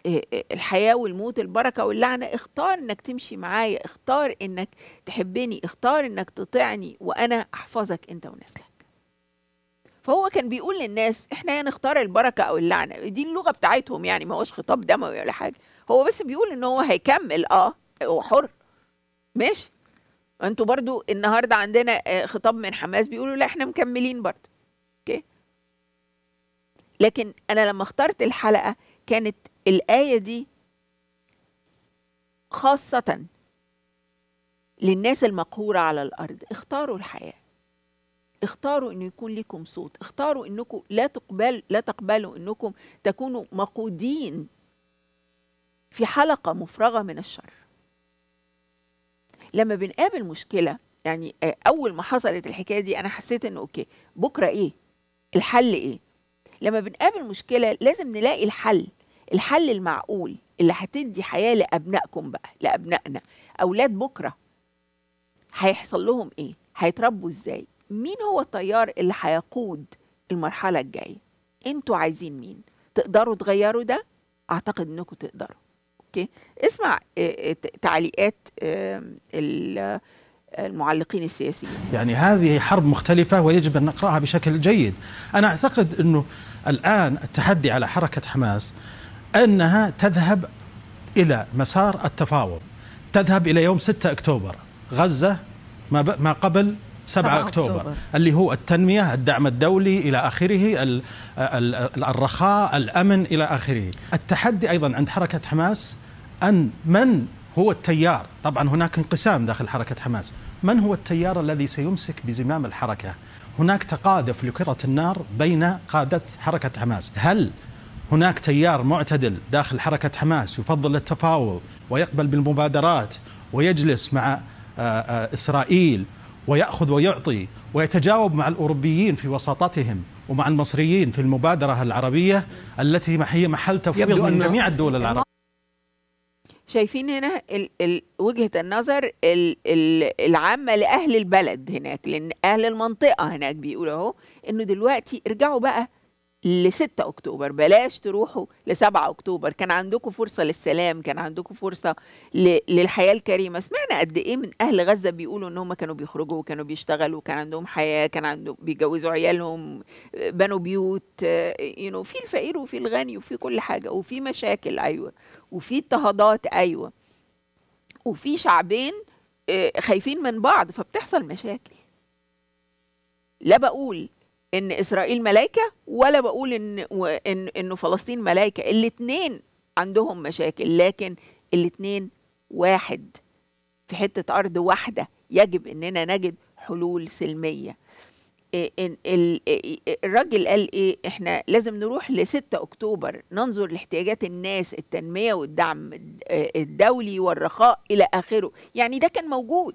آه، الحياة والموت البركة واللعنة اختار انك تمشي معايا اختار انك تحبني اختار انك تطيعني وانا احفظك انت ونسلك فهو كان بيقول للناس احنا يا نختار البركه او اللعنه دي اللغه بتاعتهم يعني ما هوش خطاب دموي ولا حاجه هو بس بيقول ان هو هيكمل اه هو حر ماشي انتوا برضو النهارده عندنا آه، خطاب من حماس بيقولوا لا احنا مكملين برضو اوكي لكن انا لما اخترت الحلقه كانت الايه دي خاصه للناس المقهوره على الارض اختاروا الحياه اختاروا انه يكون لكم صوت اختاروا انكم لا تقبل لا تقبلوا انكم تكونوا مقودين في حلقه مفرغه من الشر لما بنقابل مشكله يعني اول ما حصلت الحكايه دي انا حسيت انه اوكي بكره ايه الحل ايه لما بنقابل مشكله لازم نلاقي الحل الحل المعقول اللي هتدي حياه لابنائكم بقى لابنائنا اولاد بكره هيحصل لهم ايه هيتربوا ازاي مين هو التيار اللي هيقود المرحلة الجاية انتوا عايزين مين تقدروا تغيروا ده اعتقد انكم تقدروا اوكي اسمع آه، آه، تعليقات المعلقين السياسيين يعني هذه حرب مختلفة ويجب أن نقرأها بشكل جيد أنا أعتقد أنه الآن التحدي على حركة حماس أنها تذهب إلى مسار التفاوض تذهب إلى يوم 6 أكتوبر غزة ما, ما قبل 7 أكتوبر, أكتوبر اللي هو التنمية الدعم الدولي إلى آخره الـ الـ الـ الرخاء الأمن إلى آخره التحدي أيضا عند حركة حماس أن من هو التيار طبعا هناك انقسام داخل حركة حماس من هو التيار الذي سيمسك بزمام الحركة هناك تقاذف لكرة النار بين قادة حركة حماس هل هناك تيار معتدل داخل حركة حماس يفضل التفاوض ويقبل بالمبادرات ويجلس مع آه، آه، إسرائيل ويأخذ ويعطي ويتجاوب مع الأوروبيين في وساطتهم ومع المصريين في المبادرة العربية التي هي محل تفويض من جميع الدول العربية شايفين هنا وجهة النظر العامة لأهل البلد هناك لأن أهل المنطقة هناك بيقولوا أهو إنه دلوقتي ارجعوا بقى ل 6 اكتوبر بلاش تروحوا ل 7 اكتوبر كان عندكم فرصه للسلام كان عندكم فرصه ل... للحياه الكريمه سمعنا قد ايه من اهل غزه بيقولوا ان هم كانوا بيخرجوا وكانوا بيشتغلوا كان عندهم حياه كان عندهم بيجوزوا عيالهم بنوا بيوت يو نو في الفقير وفي الغني وفي كل حاجه وفي مشاكل ايوه وفي اضطهادات ايوه وفي شعبين آه، خايفين من بعض فبتحصل مشاكل لا بقول ان اسرائيل ملائكه ولا بقول ان ان انه فلسطين ملائكه الاثنين عندهم مشاكل لكن الاثنين واحد في حته ارض واحده يجب اننا نجد حلول سلميه الراجل قال ايه احنا لازم نروح ل 6 اكتوبر ننظر لاحتياجات الناس التنميه والدعم الدولي والرخاء الى اخره يعني ده كان موجود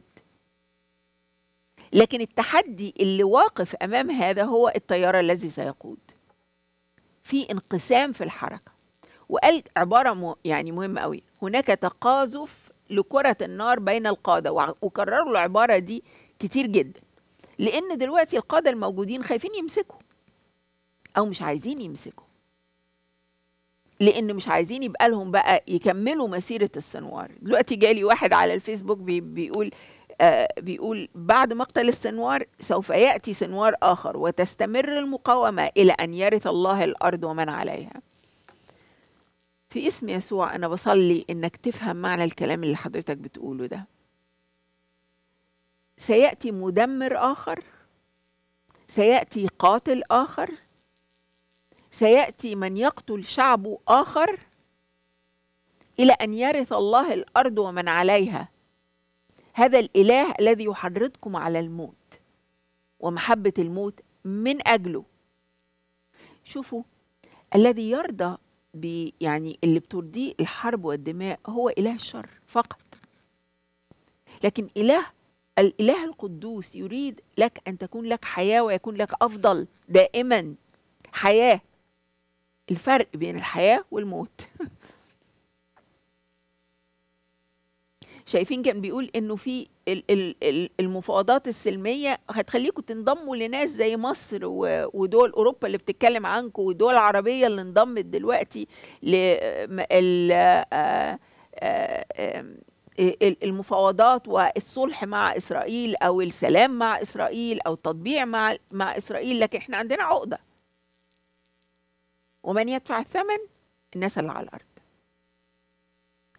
لكن التحدي اللي واقف امام هذا هو التيار الذي سيقود في انقسام في الحركه وقال عباره يعني مهمه قوي هناك تقاذف لكره النار بين القاده وكرروا العباره دي كتير جدا لان دلوقتي القاده الموجودين خايفين يمسكوا او مش عايزين يمسكوا لان مش عايزين يبقى لهم بقى يكملوا مسيره السنوار دلوقتي جالي واحد على الفيسبوك بيقول آه، بيقول بعد مقتل السنوار سوف يأتي سنوار آخر وتستمر المقاومة إلى أن يرث الله الأرض ومن عليها في اسم يسوع أنا بصلي إنك تفهم معنى الكلام اللي حضرتك بتقوله ده سيأتي مدمر آخر سيأتي قاتل آخر سيأتي من يقتل شعبه آخر إلى أن يرث الله الأرض ومن عليها هذا الإله الذي يحرضكم على الموت ومحبة الموت من أجله شوفوا الذي يرضى يعني اللي بترضيه الحرب والدماء هو إله الشر فقط لكن إله الإله القدوس يريد لك أن تكون لك حياة ويكون لك أفضل دائما حياة الفرق بين الحياة والموت شايفين كان بيقول انه في المفاوضات السلميه هتخليكم تنضموا لناس زي مصر ودول اوروبا اللي بتتكلم عنكم ودول عربيه اللي انضمت دلوقتي لل آه آه المفاوضات والصلح مع اسرائيل او السلام مع اسرائيل او التطبيع مع مع اسرائيل لكن احنا عندنا عقده ومن يدفع الثمن الناس اللي على الارض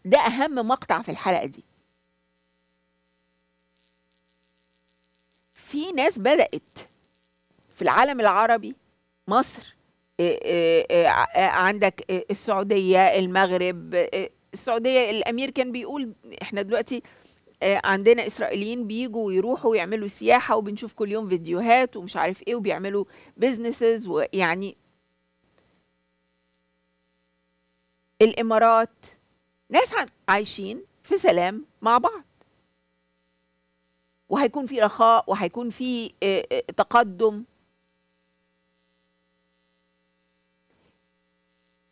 ده اهم مقطع في الحلقه دي في ناس بدأت في العالم العربي مصر عندك السعودية المغرب السعودية الأمير كان بيقول إحنا دلوقتي عندنا إسرائيليين بيجوا ويروحوا ويعملوا سياحة وبنشوف كل يوم فيديوهات ومش عارف إيه وبيعملوا بيزنسز ويعني الإمارات ناس عايشين في سلام مع بعض وهيكون في رخاء وهيكون في آه، آه، تقدم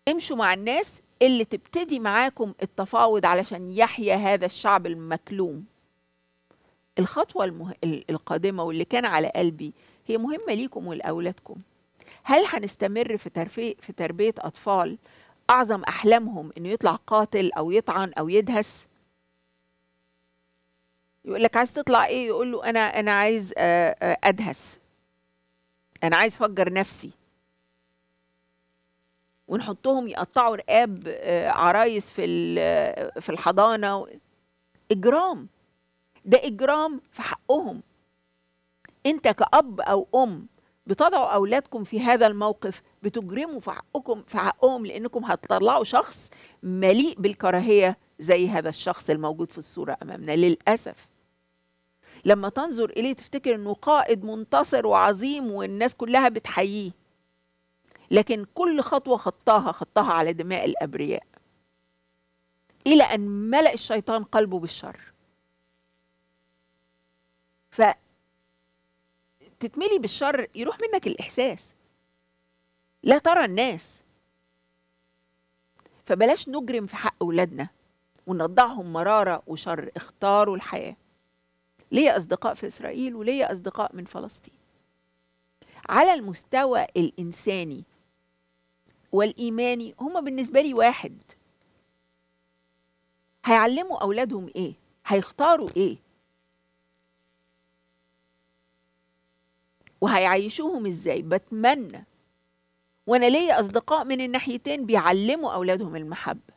امشوا مع الناس اللي تبتدي معاكم التفاوض علشان يحيا هذا الشعب المكلوم الخطوة المه... القادمة واللي كان على قلبي هي مهمة ليكم ولأولادكم هل هنستمر في, ترفي... في تربية أطفال أعظم أحلامهم إنه يطلع قاتل أو يطعن أو يدهس يقول لك عايز تطلع ايه يقول له انا انا عايز آه، آه، ادهس انا عايز افجر نفسي ونحطهم يقطعوا رقاب آه، عرايس في في الحضانه اجرام ده اجرام في حقهم انت كاب او ام بتضعوا اولادكم في هذا الموقف بتجرموا في حقكم في حقهم لانكم هتطلعوا شخص مليء بالكراهيه زي هذا الشخص الموجود في الصوره امامنا للاسف لما تنظر إليه تفتكر أنه قائد منتصر وعظيم والناس كلها بتحييه لكن كل خطوة خطاها خطاها على دماء الأبرياء إلى أن ملأ الشيطان قلبه بالشر ف تتملي بالشر يروح منك الإحساس لا ترى الناس فبلاش نجرم في حق أولادنا ونضعهم مرارة وشر اختاروا الحياة ليا أصدقاء في إسرائيل وليا أصدقاء من فلسطين على المستوى الإنساني والإيماني هما بالنسبة لي واحد هيعلموا أولادهم إيه هيختاروا إيه وهيعيشوهم إزاي بتمنى وأنا ليا أصدقاء من الناحيتين بيعلموا أولادهم المحبة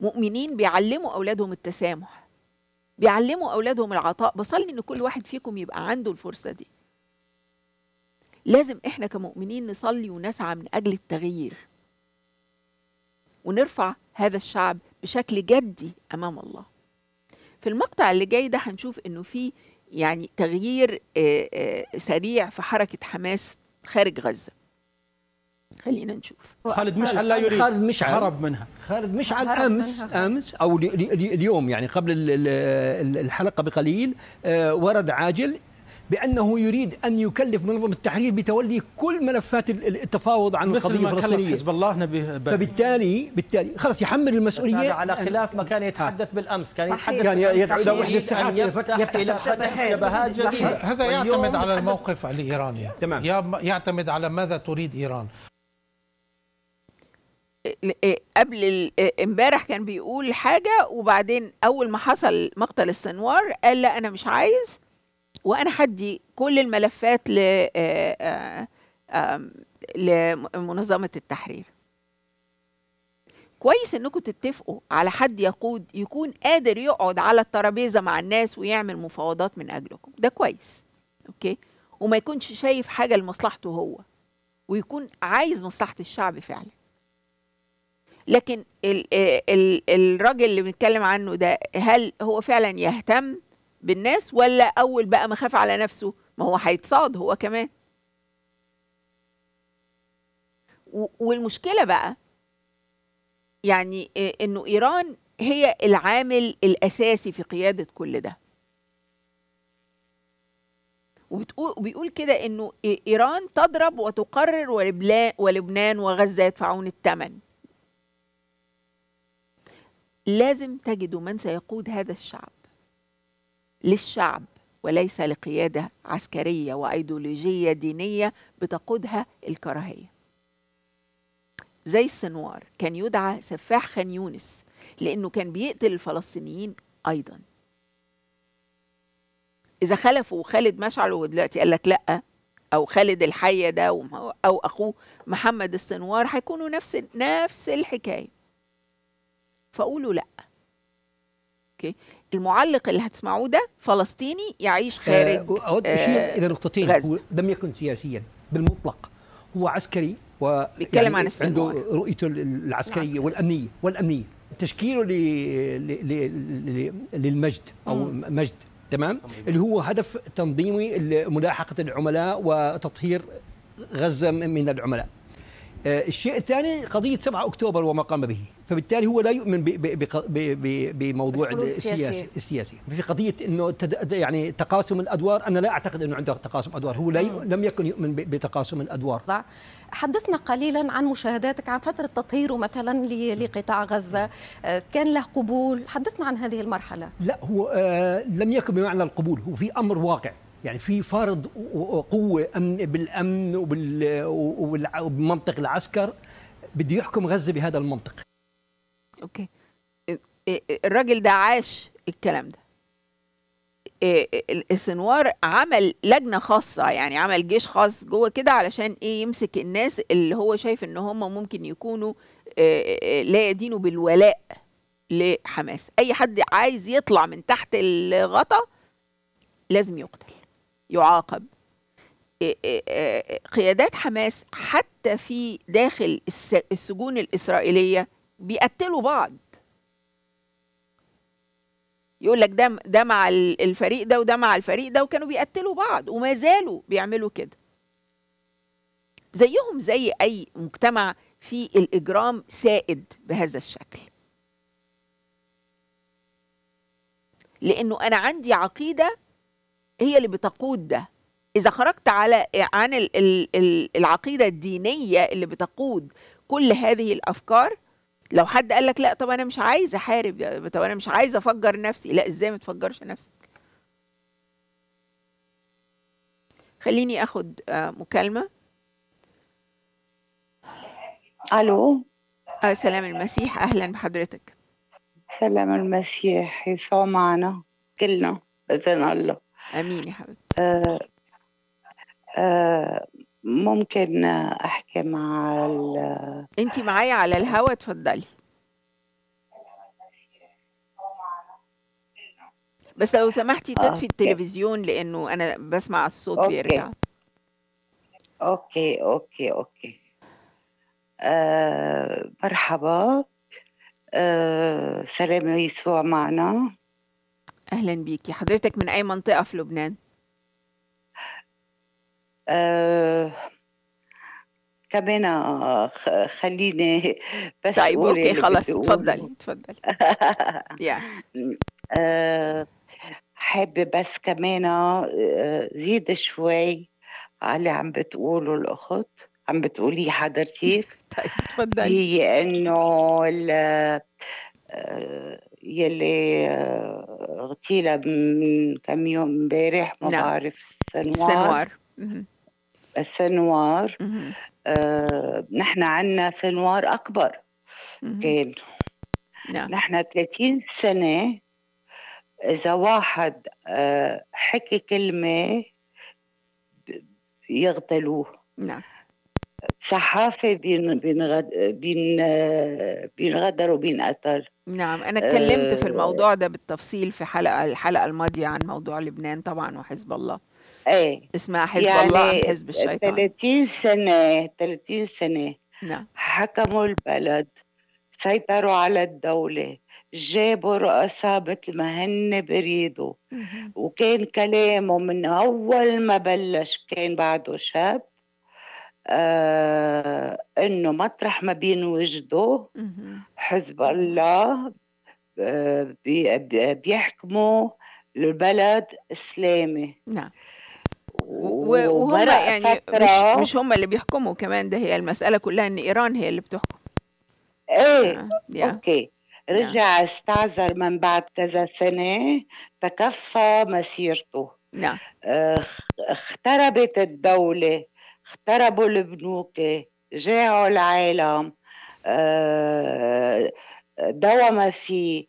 مؤمنين بيعلموا أولادهم التسامح بيعلموا أولادهم العطاء بصلي إن كل واحد فيكم يبقى عنده الفرصة دي لازم إحنا كمؤمنين نصلي ونسعى من أجل التغيير ونرفع هذا الشعب بشكل جدي أمام الله في المقطع اللي جاي ده هنشوف إنه في يعني تغيير آه، آه، سريع في حركة حماس خارج غزة خلينا نشوف خالد مشعل لا يريد خالد مشعل هرب منها خالد مش على امس امس او اليوم يعني قبل الحلقه بقليل آه، ورد عاجل بانه يريد ان يكلف منظمه التحرير بتولي كل ملفات التفاوض عن القضيه الفلسطينيه حزب الله نبي فبالتالي بالتالي خلاص يحمل المسؤوليه على خلاف ما كان آه. يتحدث بالامس كان يتحدث كان يدعو الى وحده ساعات يفتح, يفتح الى شبهات جديده هذا يعتمد على الموقف الايراني تمام يعتمد على ماذا تريد ايران قبل امبارح كان بيقول حاجه وبعدين اول ما حصل مقتل السنوار قال لا انا مش عايز وانا هدي كل الملفات ل لمنظمه التحرير كويس انكم تتفقوا على حد يقود يكون قادر يقعد على الترابيزه مع الناس ويعمل مفاوضات من اجلكم ده كويس اوكي وما يكونش شايف حاجه لمصلحته هو ويكون عايز مصلحه الشعب فعلا لكن آه، الراجل اللي بنتكلم عنه ده هل هو فعلا يهتم بالناس ولا اول بقى ما خاف على نفسه ما هو هيتصاد هو كمان والمشكله بقى يعني آه، انه ايران هي العامل الاساسي في قياده كل ده وبتقول وبيقول كده انه ايران تضرب وتقرر ولبنان وغزه يدفعون الثمن لازم تجدوا من سيقود هذا الشعب للشعب وليس لقيادة عسكرية وأيديولوجية دينية بتقودها الكراهية زي السنوار كان يدعى سفاح خان يونس لأنه كان بيقتل الفلسطينيين أيضا إذا خلفوا خالد مشعل ودلوقتي قال لك لأ أو خالد الحية ده أو أخوه محمد السنوار هيكونوا نفس نفس الحكاية فقولوا لا اوكي المعلق اللي هتسمعوه ده فلسطيني يعيش آه، خارج آه اود اشير آه الى نقطتين غزة. هو لم يكن سياسيا بالمطلق هو عسكري و بيتكلم يعني عن عنده رؤيته العسكريه العسكري. والامنيه والامنيه تشكيله ل... ل... ل... للمجد او مم. مجد تمام اللي هو هدف تنظيمي ملاحقه العملاء وتطهير غزه من العملاء آه، الشيء الثاني قضية 7 أكتوبر وما قام به فبالتالي هو لا يؤمن بموضوع السياسي السياسي في قضية أنه يعني تقاسم الأدوار أنا لا أعتقد أنه عنده تقاسم أدوار هو لا لم يكن يؤمن بتقاسم الأدوار حدثنا قليلا عن مشاهداتك عن فترة تطهيره مثلا لقطاع غزة آه، كان له قبول حدثنا عن هذه المرحلة لا هو آه، لم يكن بمعنى القبول هو في أمر واقع يعني في فرض قوه امن بالامن وبمنطق العسكر بده يحكم غزه بهذا المنطق اوكي الراجل ده عاش الكلام ده إيه، إيه، السنوار عمل لجنه خاصه يعني عمل جيش خاص جوه كده علشان ايه يمسك الناس اللي هو شايف ان هم ممكن يكونوا إيه، لا يدينوا بالولاء لحماس اي حد عايز يطلع من تحت الغطا لازم يقتل يعاقب قيادات حماس حتى في داخل السجون الإسرائيلية بيقتلوا بعض يقول لك ده ده مع الفريق ده وده مع الفريق ده وكانوا بيقتلوا بعض وما زالوا بيعملوا كده زيهم زي اي مجتمع في الاجرام سائد بهذا الشكل لانه انا عندي عقيده هي اللي بتقود ده اذا خرجت على عن العقيده الدينيه اللي بتقود كل هذه الافكار لو حد قال لك لا طب انا مش عايز احارب طب انا مش عايز افجر نفسي لا ازاي ما تفجرش نفسك خليني اخد آه، مكالمه الو آه سلام المسيح اهلا بحضرتك سلام المسيح يسوع معنا كلنا باذن الله امين يا حبيبتي آه،, آه ممكن احكي مع ال انت معايا على الهوا اتفضلي بس لو سمحتي آه، تطفي التلفزيون لانه انا بسمع الصوت أوكي. بيرجع اوكي اوكي اوكي آه مرحبا آه سلام يسوع معنا أهلا بيكي حضرتك من أي منطقة في لبنان؟ آآ آه، كمان خلّيني بس طيب أوكي خلص خلاص تفضلي يا ااا آه، حابة بس كمان آه، زيد شوي على اللي عم بتقوله الأخت، عم بتقوليه حضرتِك، طيب تفضلي هي إنه يلي غتيلة من كم يوم امبارح ما نعم. بعرف السنوار سنوار السنوار آه نحن سنوار أكبر كان نعم. نحن 30 سنة إذا واحد آه حكي كلمة يغتلوه نعم صحافة بينغدر آه، وبينقتل نعم أنا اتكلمت في آه. الموضوع ده بالتفصيل في حلقة الحلقة الماضية عن موضوع لبنان طبعا وحزب الله ايه اسمها حزب الله يعني عن حزب الشيطان 30 سنة 30 سنة نعم حكموا البلد سيطروا على الدولة جابوا رؤساء مثل ما هن بريدوا وكان كلامه من أول ما بلش كان بعده شاب آه انه مطرح ما بينوجدوا حزب الله آه، بيحكموا البلد اسلامي نعم وهم يعني مش, مش هم اللي بيحكموا كمان ده هي المسألة كلها إن إيران هي اللي بتحكم إيه آه. أوكي نعم. رجع نعم. استعذر من بعد كذا سنة تكفى مسيرته نعم آه، اختربت الدولة اختربوا البنوك جاعوا العالم آه، دوما في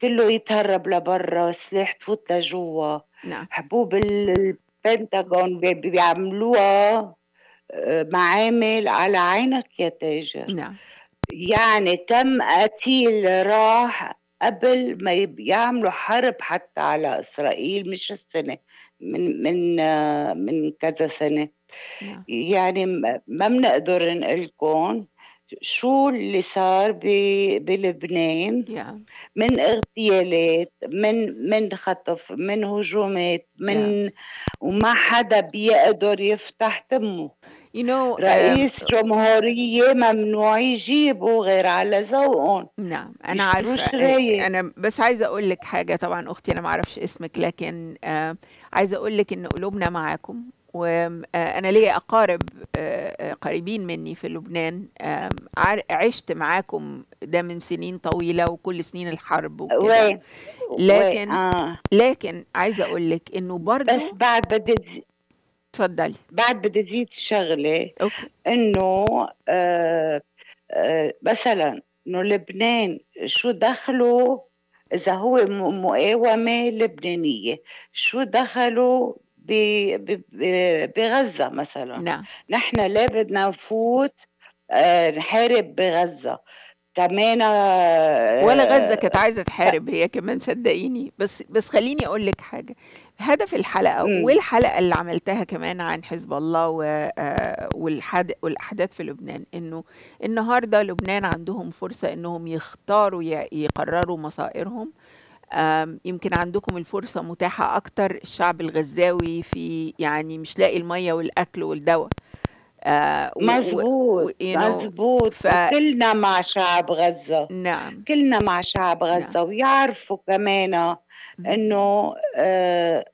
كله يتهرب لبرا السلاح تفوت لجوا نعم. حبوب البنتاغون بيعملوها آه، معامل على عينك يا تاجر نعم. يعني كم قتيل راح قبل ما يعملوا حرب حتى على اسرائيل مش السنه من من آه، من كذا سنه نعم. يعني ما بنقدر نقلكم شو اللي صار بلبنان من اغتيالات من من خطف من هجومات من وما حدا بيقدر يفتح تمه you know, um, رئيس um, جمهورية ممنوع يجيبوا غير على ذوقهم نعم أنا عارفة أنا بس عايزة أقول لك حاجة طبعا أختي أنا ما أعرفش اسمك لكن آه، عايزة أقول لك إن قلوبنا معاكم وانا آه، ليا اقارب آه، آه، قريبين مني في لبنان عشت معاكم ده من سنين طويله وكل سنين الحرب وكده لكن لكن عايزه اقول لك انه برضه بس بعد بدي تفضلي بعد بدي ازيد شغله انه مثلا انه لبنان شو دخله اذا هو مقاومه لبنانيه شو دخله بغزة مثلا نعم. نحن لا بدنا نفوت آه، نحارب بغزة كمان آه، ولا غزة كانت آه، عايزة تحارب هي كمان صدقيني بس بس خليني أقول لك حاجة هدف الحلقة م. والحلقة اللي عملتها كمان عن حزب الله والأحداث في لبنان إنه النهاردة لبنان عندهم فرصة إنهم يختاروا يقرروا مصائرهم يمكن عندكم الفرصة متاحة أكتر الشعب الغزاوي في يعني مش لاقي المية والأكل والدواء آه، مظبوط مظبوط ف... كلنا مع شعب غزة نعم كلنا مع شعب نعم. غزة نعم. ويعرفوا كمان انه آه،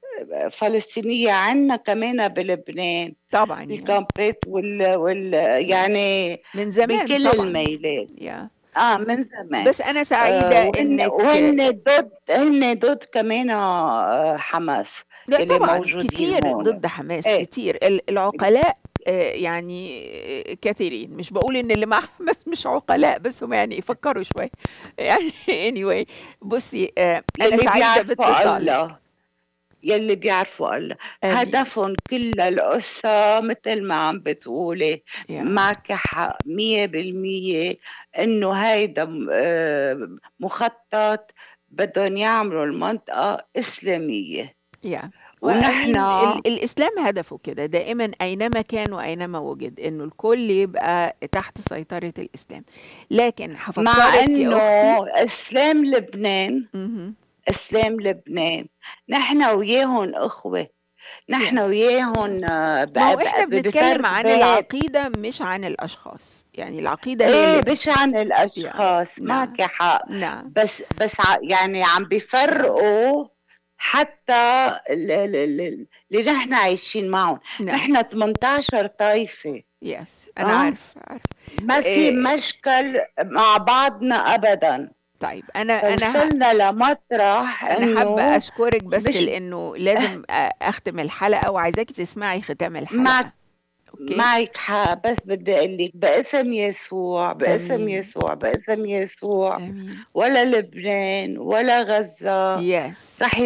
فلسطينية عنا كمان بلبنان طبعا يعني. الكامبات يعني. وال... وال يعني نعم. من زمان بكل طبعا. الميلات yeah. اه من زمان بس انا سعيده آه انك وهن ضد هن ضد كمان آه، حماس لا اللي طبعا كتير هون. ضد حماس ايه. كتير العقلاء آه، يعني آه، كثيرين مش بقول ان اللي مع حماس مش عقلاء بس هم يعني يفكروا شويه يعني anyway بصي انا سعيده باتصالك يلي بيعرفوا الله هدفهم كل القصة مثل ما عم بتقولي معك حق مية بالمية إنه هيدا آه، مخطط بدهم يعملوا المنطقة إسلامية yeah. ونحن الاسلام هدفه كده دائما اينما كان واينما وجد انه الكل يبقى تحت سيطره الاسلام لكن هفكرك مع انه اسلام لبنان م -م. اسلام لبنان نحن وياهم اخوه نحن وياهم آه، بقى ما احنا بنتكلم عن العقيده مش عن الاشخاص يعني العقيده ايه مش عن الاشخاص يعني. معك حق نعم. بس بس يعني عم بيفرقوا حتى اللي نحن عايشين معهم نعم. نحن 18 طائفه يس انا آه. عارف عارف ما في إيه. مشكل مع بعضنا ابدا طيب انا انا وصلنا لمطرح انا حابه اشكرك بس مش لانه لازم اختم الحلقه وعايزاكي تسمعي ختام الحلقه معك أوكي. معك حق بس بدي اقول لك باسم يسوع باسم أمين. يسوع باسم يسوع أمين. ولا لبنان ولا غزه يس رح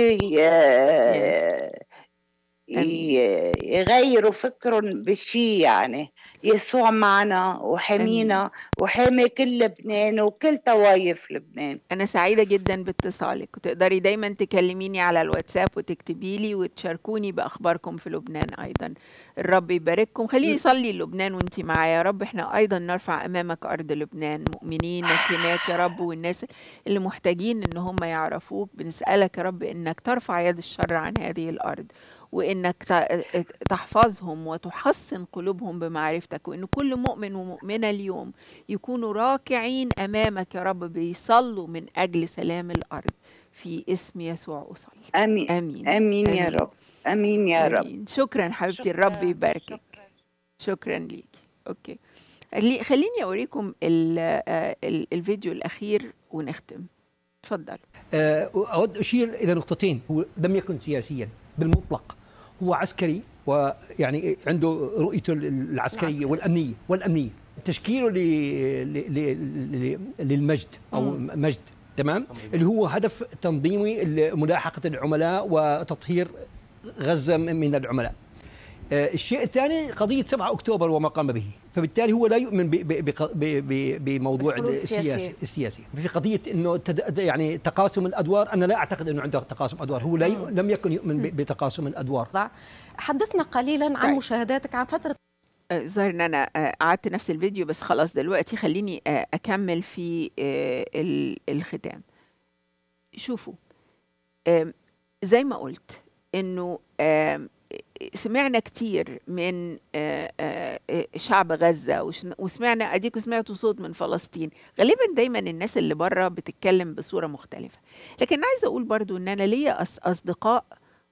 يغيروا فكرهم بشي يعني يسوع معنا وحامينا وحامي كل لبنان وكل طوايف لبنان أنا سعيدة جدا باتصالك وتقدري دايما تكلميني على الواتساب وتكتبي لي وتشاركوني بأخباركم في لبنان أيضا الرب يبارككم خليني أصلي لبنان وأنت معايا يا رب إحنا أيضا نرفع أمامك أرض لبنان مؤمنينك هناك يا رب والناس اللي محتاجين إن هم يعرفوك بنسألك يا رب إنك ترفع يد الشر عن هذه الأرض وانك تحفظهم وتحصن قلوبهم بمعرفتك وان كل مؤمن ومؤمنه اليوم يكونوا راكعين امامك يا رب بيصلوا من اجل سلام الارض في اسم يسوع اصلي امين امين, أمين يا رب امين يا رب أمين. شكرا حبيبتي شكرا. الرب يباركك شكرا, شكرا ليكي اوكي خليني اوريكم الفيديو الاخير ونختم تفضل آه، اود اشير الى نقطتين هو لم يكن سياسيا بالمطلق هو عسكري ويعني عنده رؤيته العسكريه والامنيه والامنيه تشكيله للمجد او مجد تمام اللي هو هدف تنظيمي ملاحقه العملاء وتطهير غزه من العملاء آه، الشيء الثاني قضيه 7 اكتوبر وما قام به فبالتالي هو لا يؤمن بموضوع السياسي السياسي في قضيه انه يعني تقاسم الادوار انا لا اعتقد انه عنده تقاسم ادوار هو لا لم يكن يؤمن بتقاسم الادوار حدثنا قليلا عن طيب. مشاهداتك عن فتره ظاهر أه، ان انا أه، قعدت نفس الفيديو بس خلاص دلوقتي خليني أه، اكمل في الختام شوفوا زي ما قلت انه سمعنا كتير من آه، آه، آه، شعب غزة وسمعنا أديكوا سمعتوا صوت من فلسطين غالبا دايما الناس اللي بره بتتكلم بصورة مختلفة لكن عايزة أقول برضو أن أنا ليا أصدقاء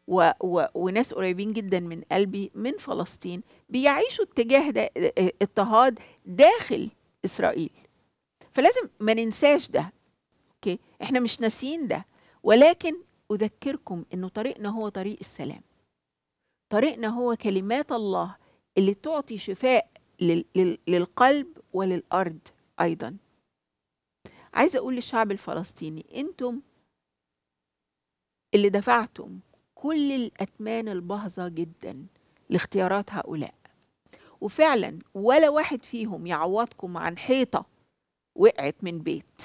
و و وناس قريبين جدا من قلبي من فلسطين بيعيشوا اتجاه ده اضطهاد داخل إسرائيل فلازم ما ننساش ده اوكي احنا مش ناسيين ده ولكن أذكركم أنه طريقنا هو طريق السلام طريقنا هو كلمات الله اللي تعطي شفاء للقلب وللأرض أيضا عايزة أقول للشعب الفلسطيني أنتم اللي دفعتم كل الأتمان الباهظة جدا لاختيارات هؤلاء وفعلا ولا واحد فيهم يعوضكم عن حيطة وقعت من بيت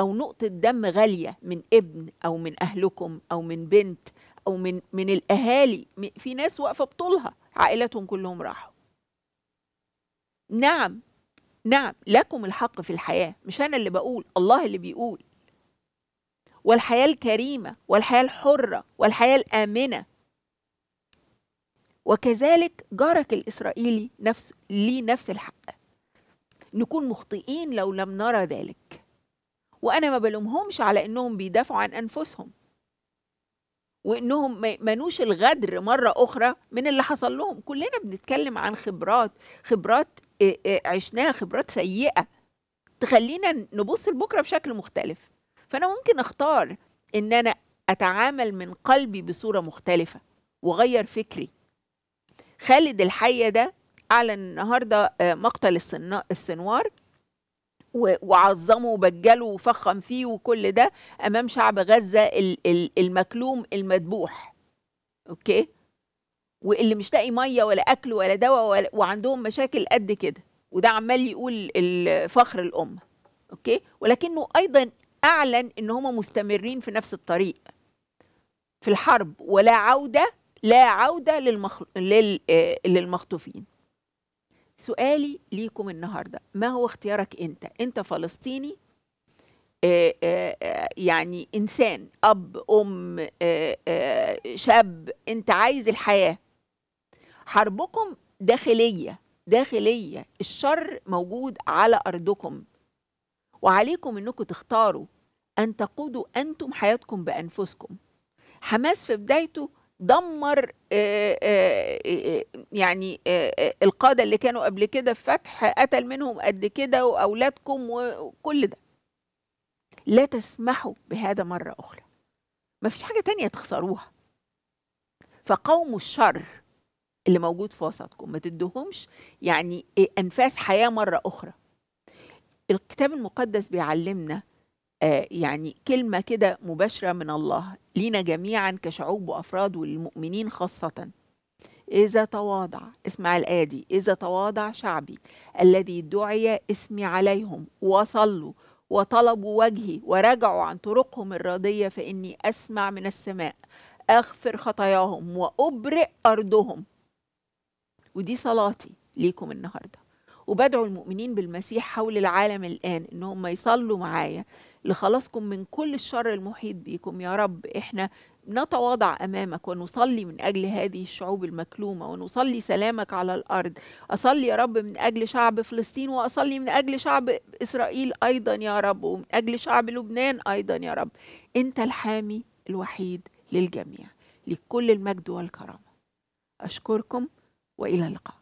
أو نقطة دم غالية من ابن أو من أهلكم أو من بنت او من من الاهالي في ناس واقفه بطولها عائلتهم كلهم راحوا نعم نعم لكم الحق في الحياه مش انا اللي بقول الله اللي بيقول والحياه الكريمه والحياه الحره والحياه الامنه وكذلك جارك الاسرائيلي نفسه ليه نفس الحق نكون مخطئين لو لم نرى ذلك وانا ما بلومهمش على انهم بيدافعوا عن انفسهم وانهم ما الغدر مره اخرى من اللي حصل لهم كلنا بنتكلم عن خبرات خبرات عشناها خبرات سيئه تخلينا نبص لبكره بشكل مختلف فانا ممكن اختار ان انا اتعامل من قلبي بصوره مختلفه واغير فكري خالد الحيه ده اعلن النهارده مقتل السنوار وعظمه وبجله وفخم فيه وكل ده امام شعب غزه المكلوم المذبوح اوكي واللي مش لاقي ميه ولا اكل ولا دواء وعندهم مشاكل قد كده وده عمال يقول فخر الامه اوكي ولكنه ايضا اعلن ان هم مستمرين في نفس الطريق في الحرب ولا عوده لا عوده للمخ... لل... آه، للمخطوفين سؤالي ليكم النهارده ما هو اختيارك انت انت فلسطيني آآ آه، آآ آه، آه، يعني انسان اب ام آآ شاب انت عايز الحياه حربكم داخليه داخليه الشر موجود على ارضكم وعليكم انكم تختاروا ان تقودوا انتم حياتكم بانفسكم حماس في بدايته دمر آه، آه، آه، يعني القادة اللي كانوا قبل كده في فتح قتل منهم قد كده وأولادكم وكل ده لا تسمحوا بهذا مرة أخرى ما فيش حاجة تانية تخسروها فقوموا الشر اللي موجود في وسطكم ما تدهمش يعني إيه، أنفاس حياة مرة أخرى الكتاب المقدس بيعلمنا آه، يعني كلمة كده مباشرة من الله لينا جميعا كشعوب وأفراد والمؤمنين خاصة إذا تواضع اسمع الآية دي إذا تواضع شعبي الذي دعي اسمي عليهم وصلوا وطلبوا وجهي ورجعوا عن طرقهم الراضية فإني أسمع من السماء أغفر خطاياهم وأبرئ أرضهم ودي صلاتي ليكم النهارده وبدعو المؤمنين بالمسيح حول العالم الآن إن هم يصلوا معايا لخلاصكم من كل الشر المحيط بكم يا رب احنا نتواضع امامك ونصلي من اجل هذه الشعوب المكلومه ونصلي سلامك على الارض اصلي يا رب من اجل شعب فلسطين واصلي من اجل شعب اسرائيل ايضا يا رب ومن اجل شعب لبنان ايضا يا رب انت الحامي الوحيد للجميع لكل المجد والكرامه اشكركم والى اللقاء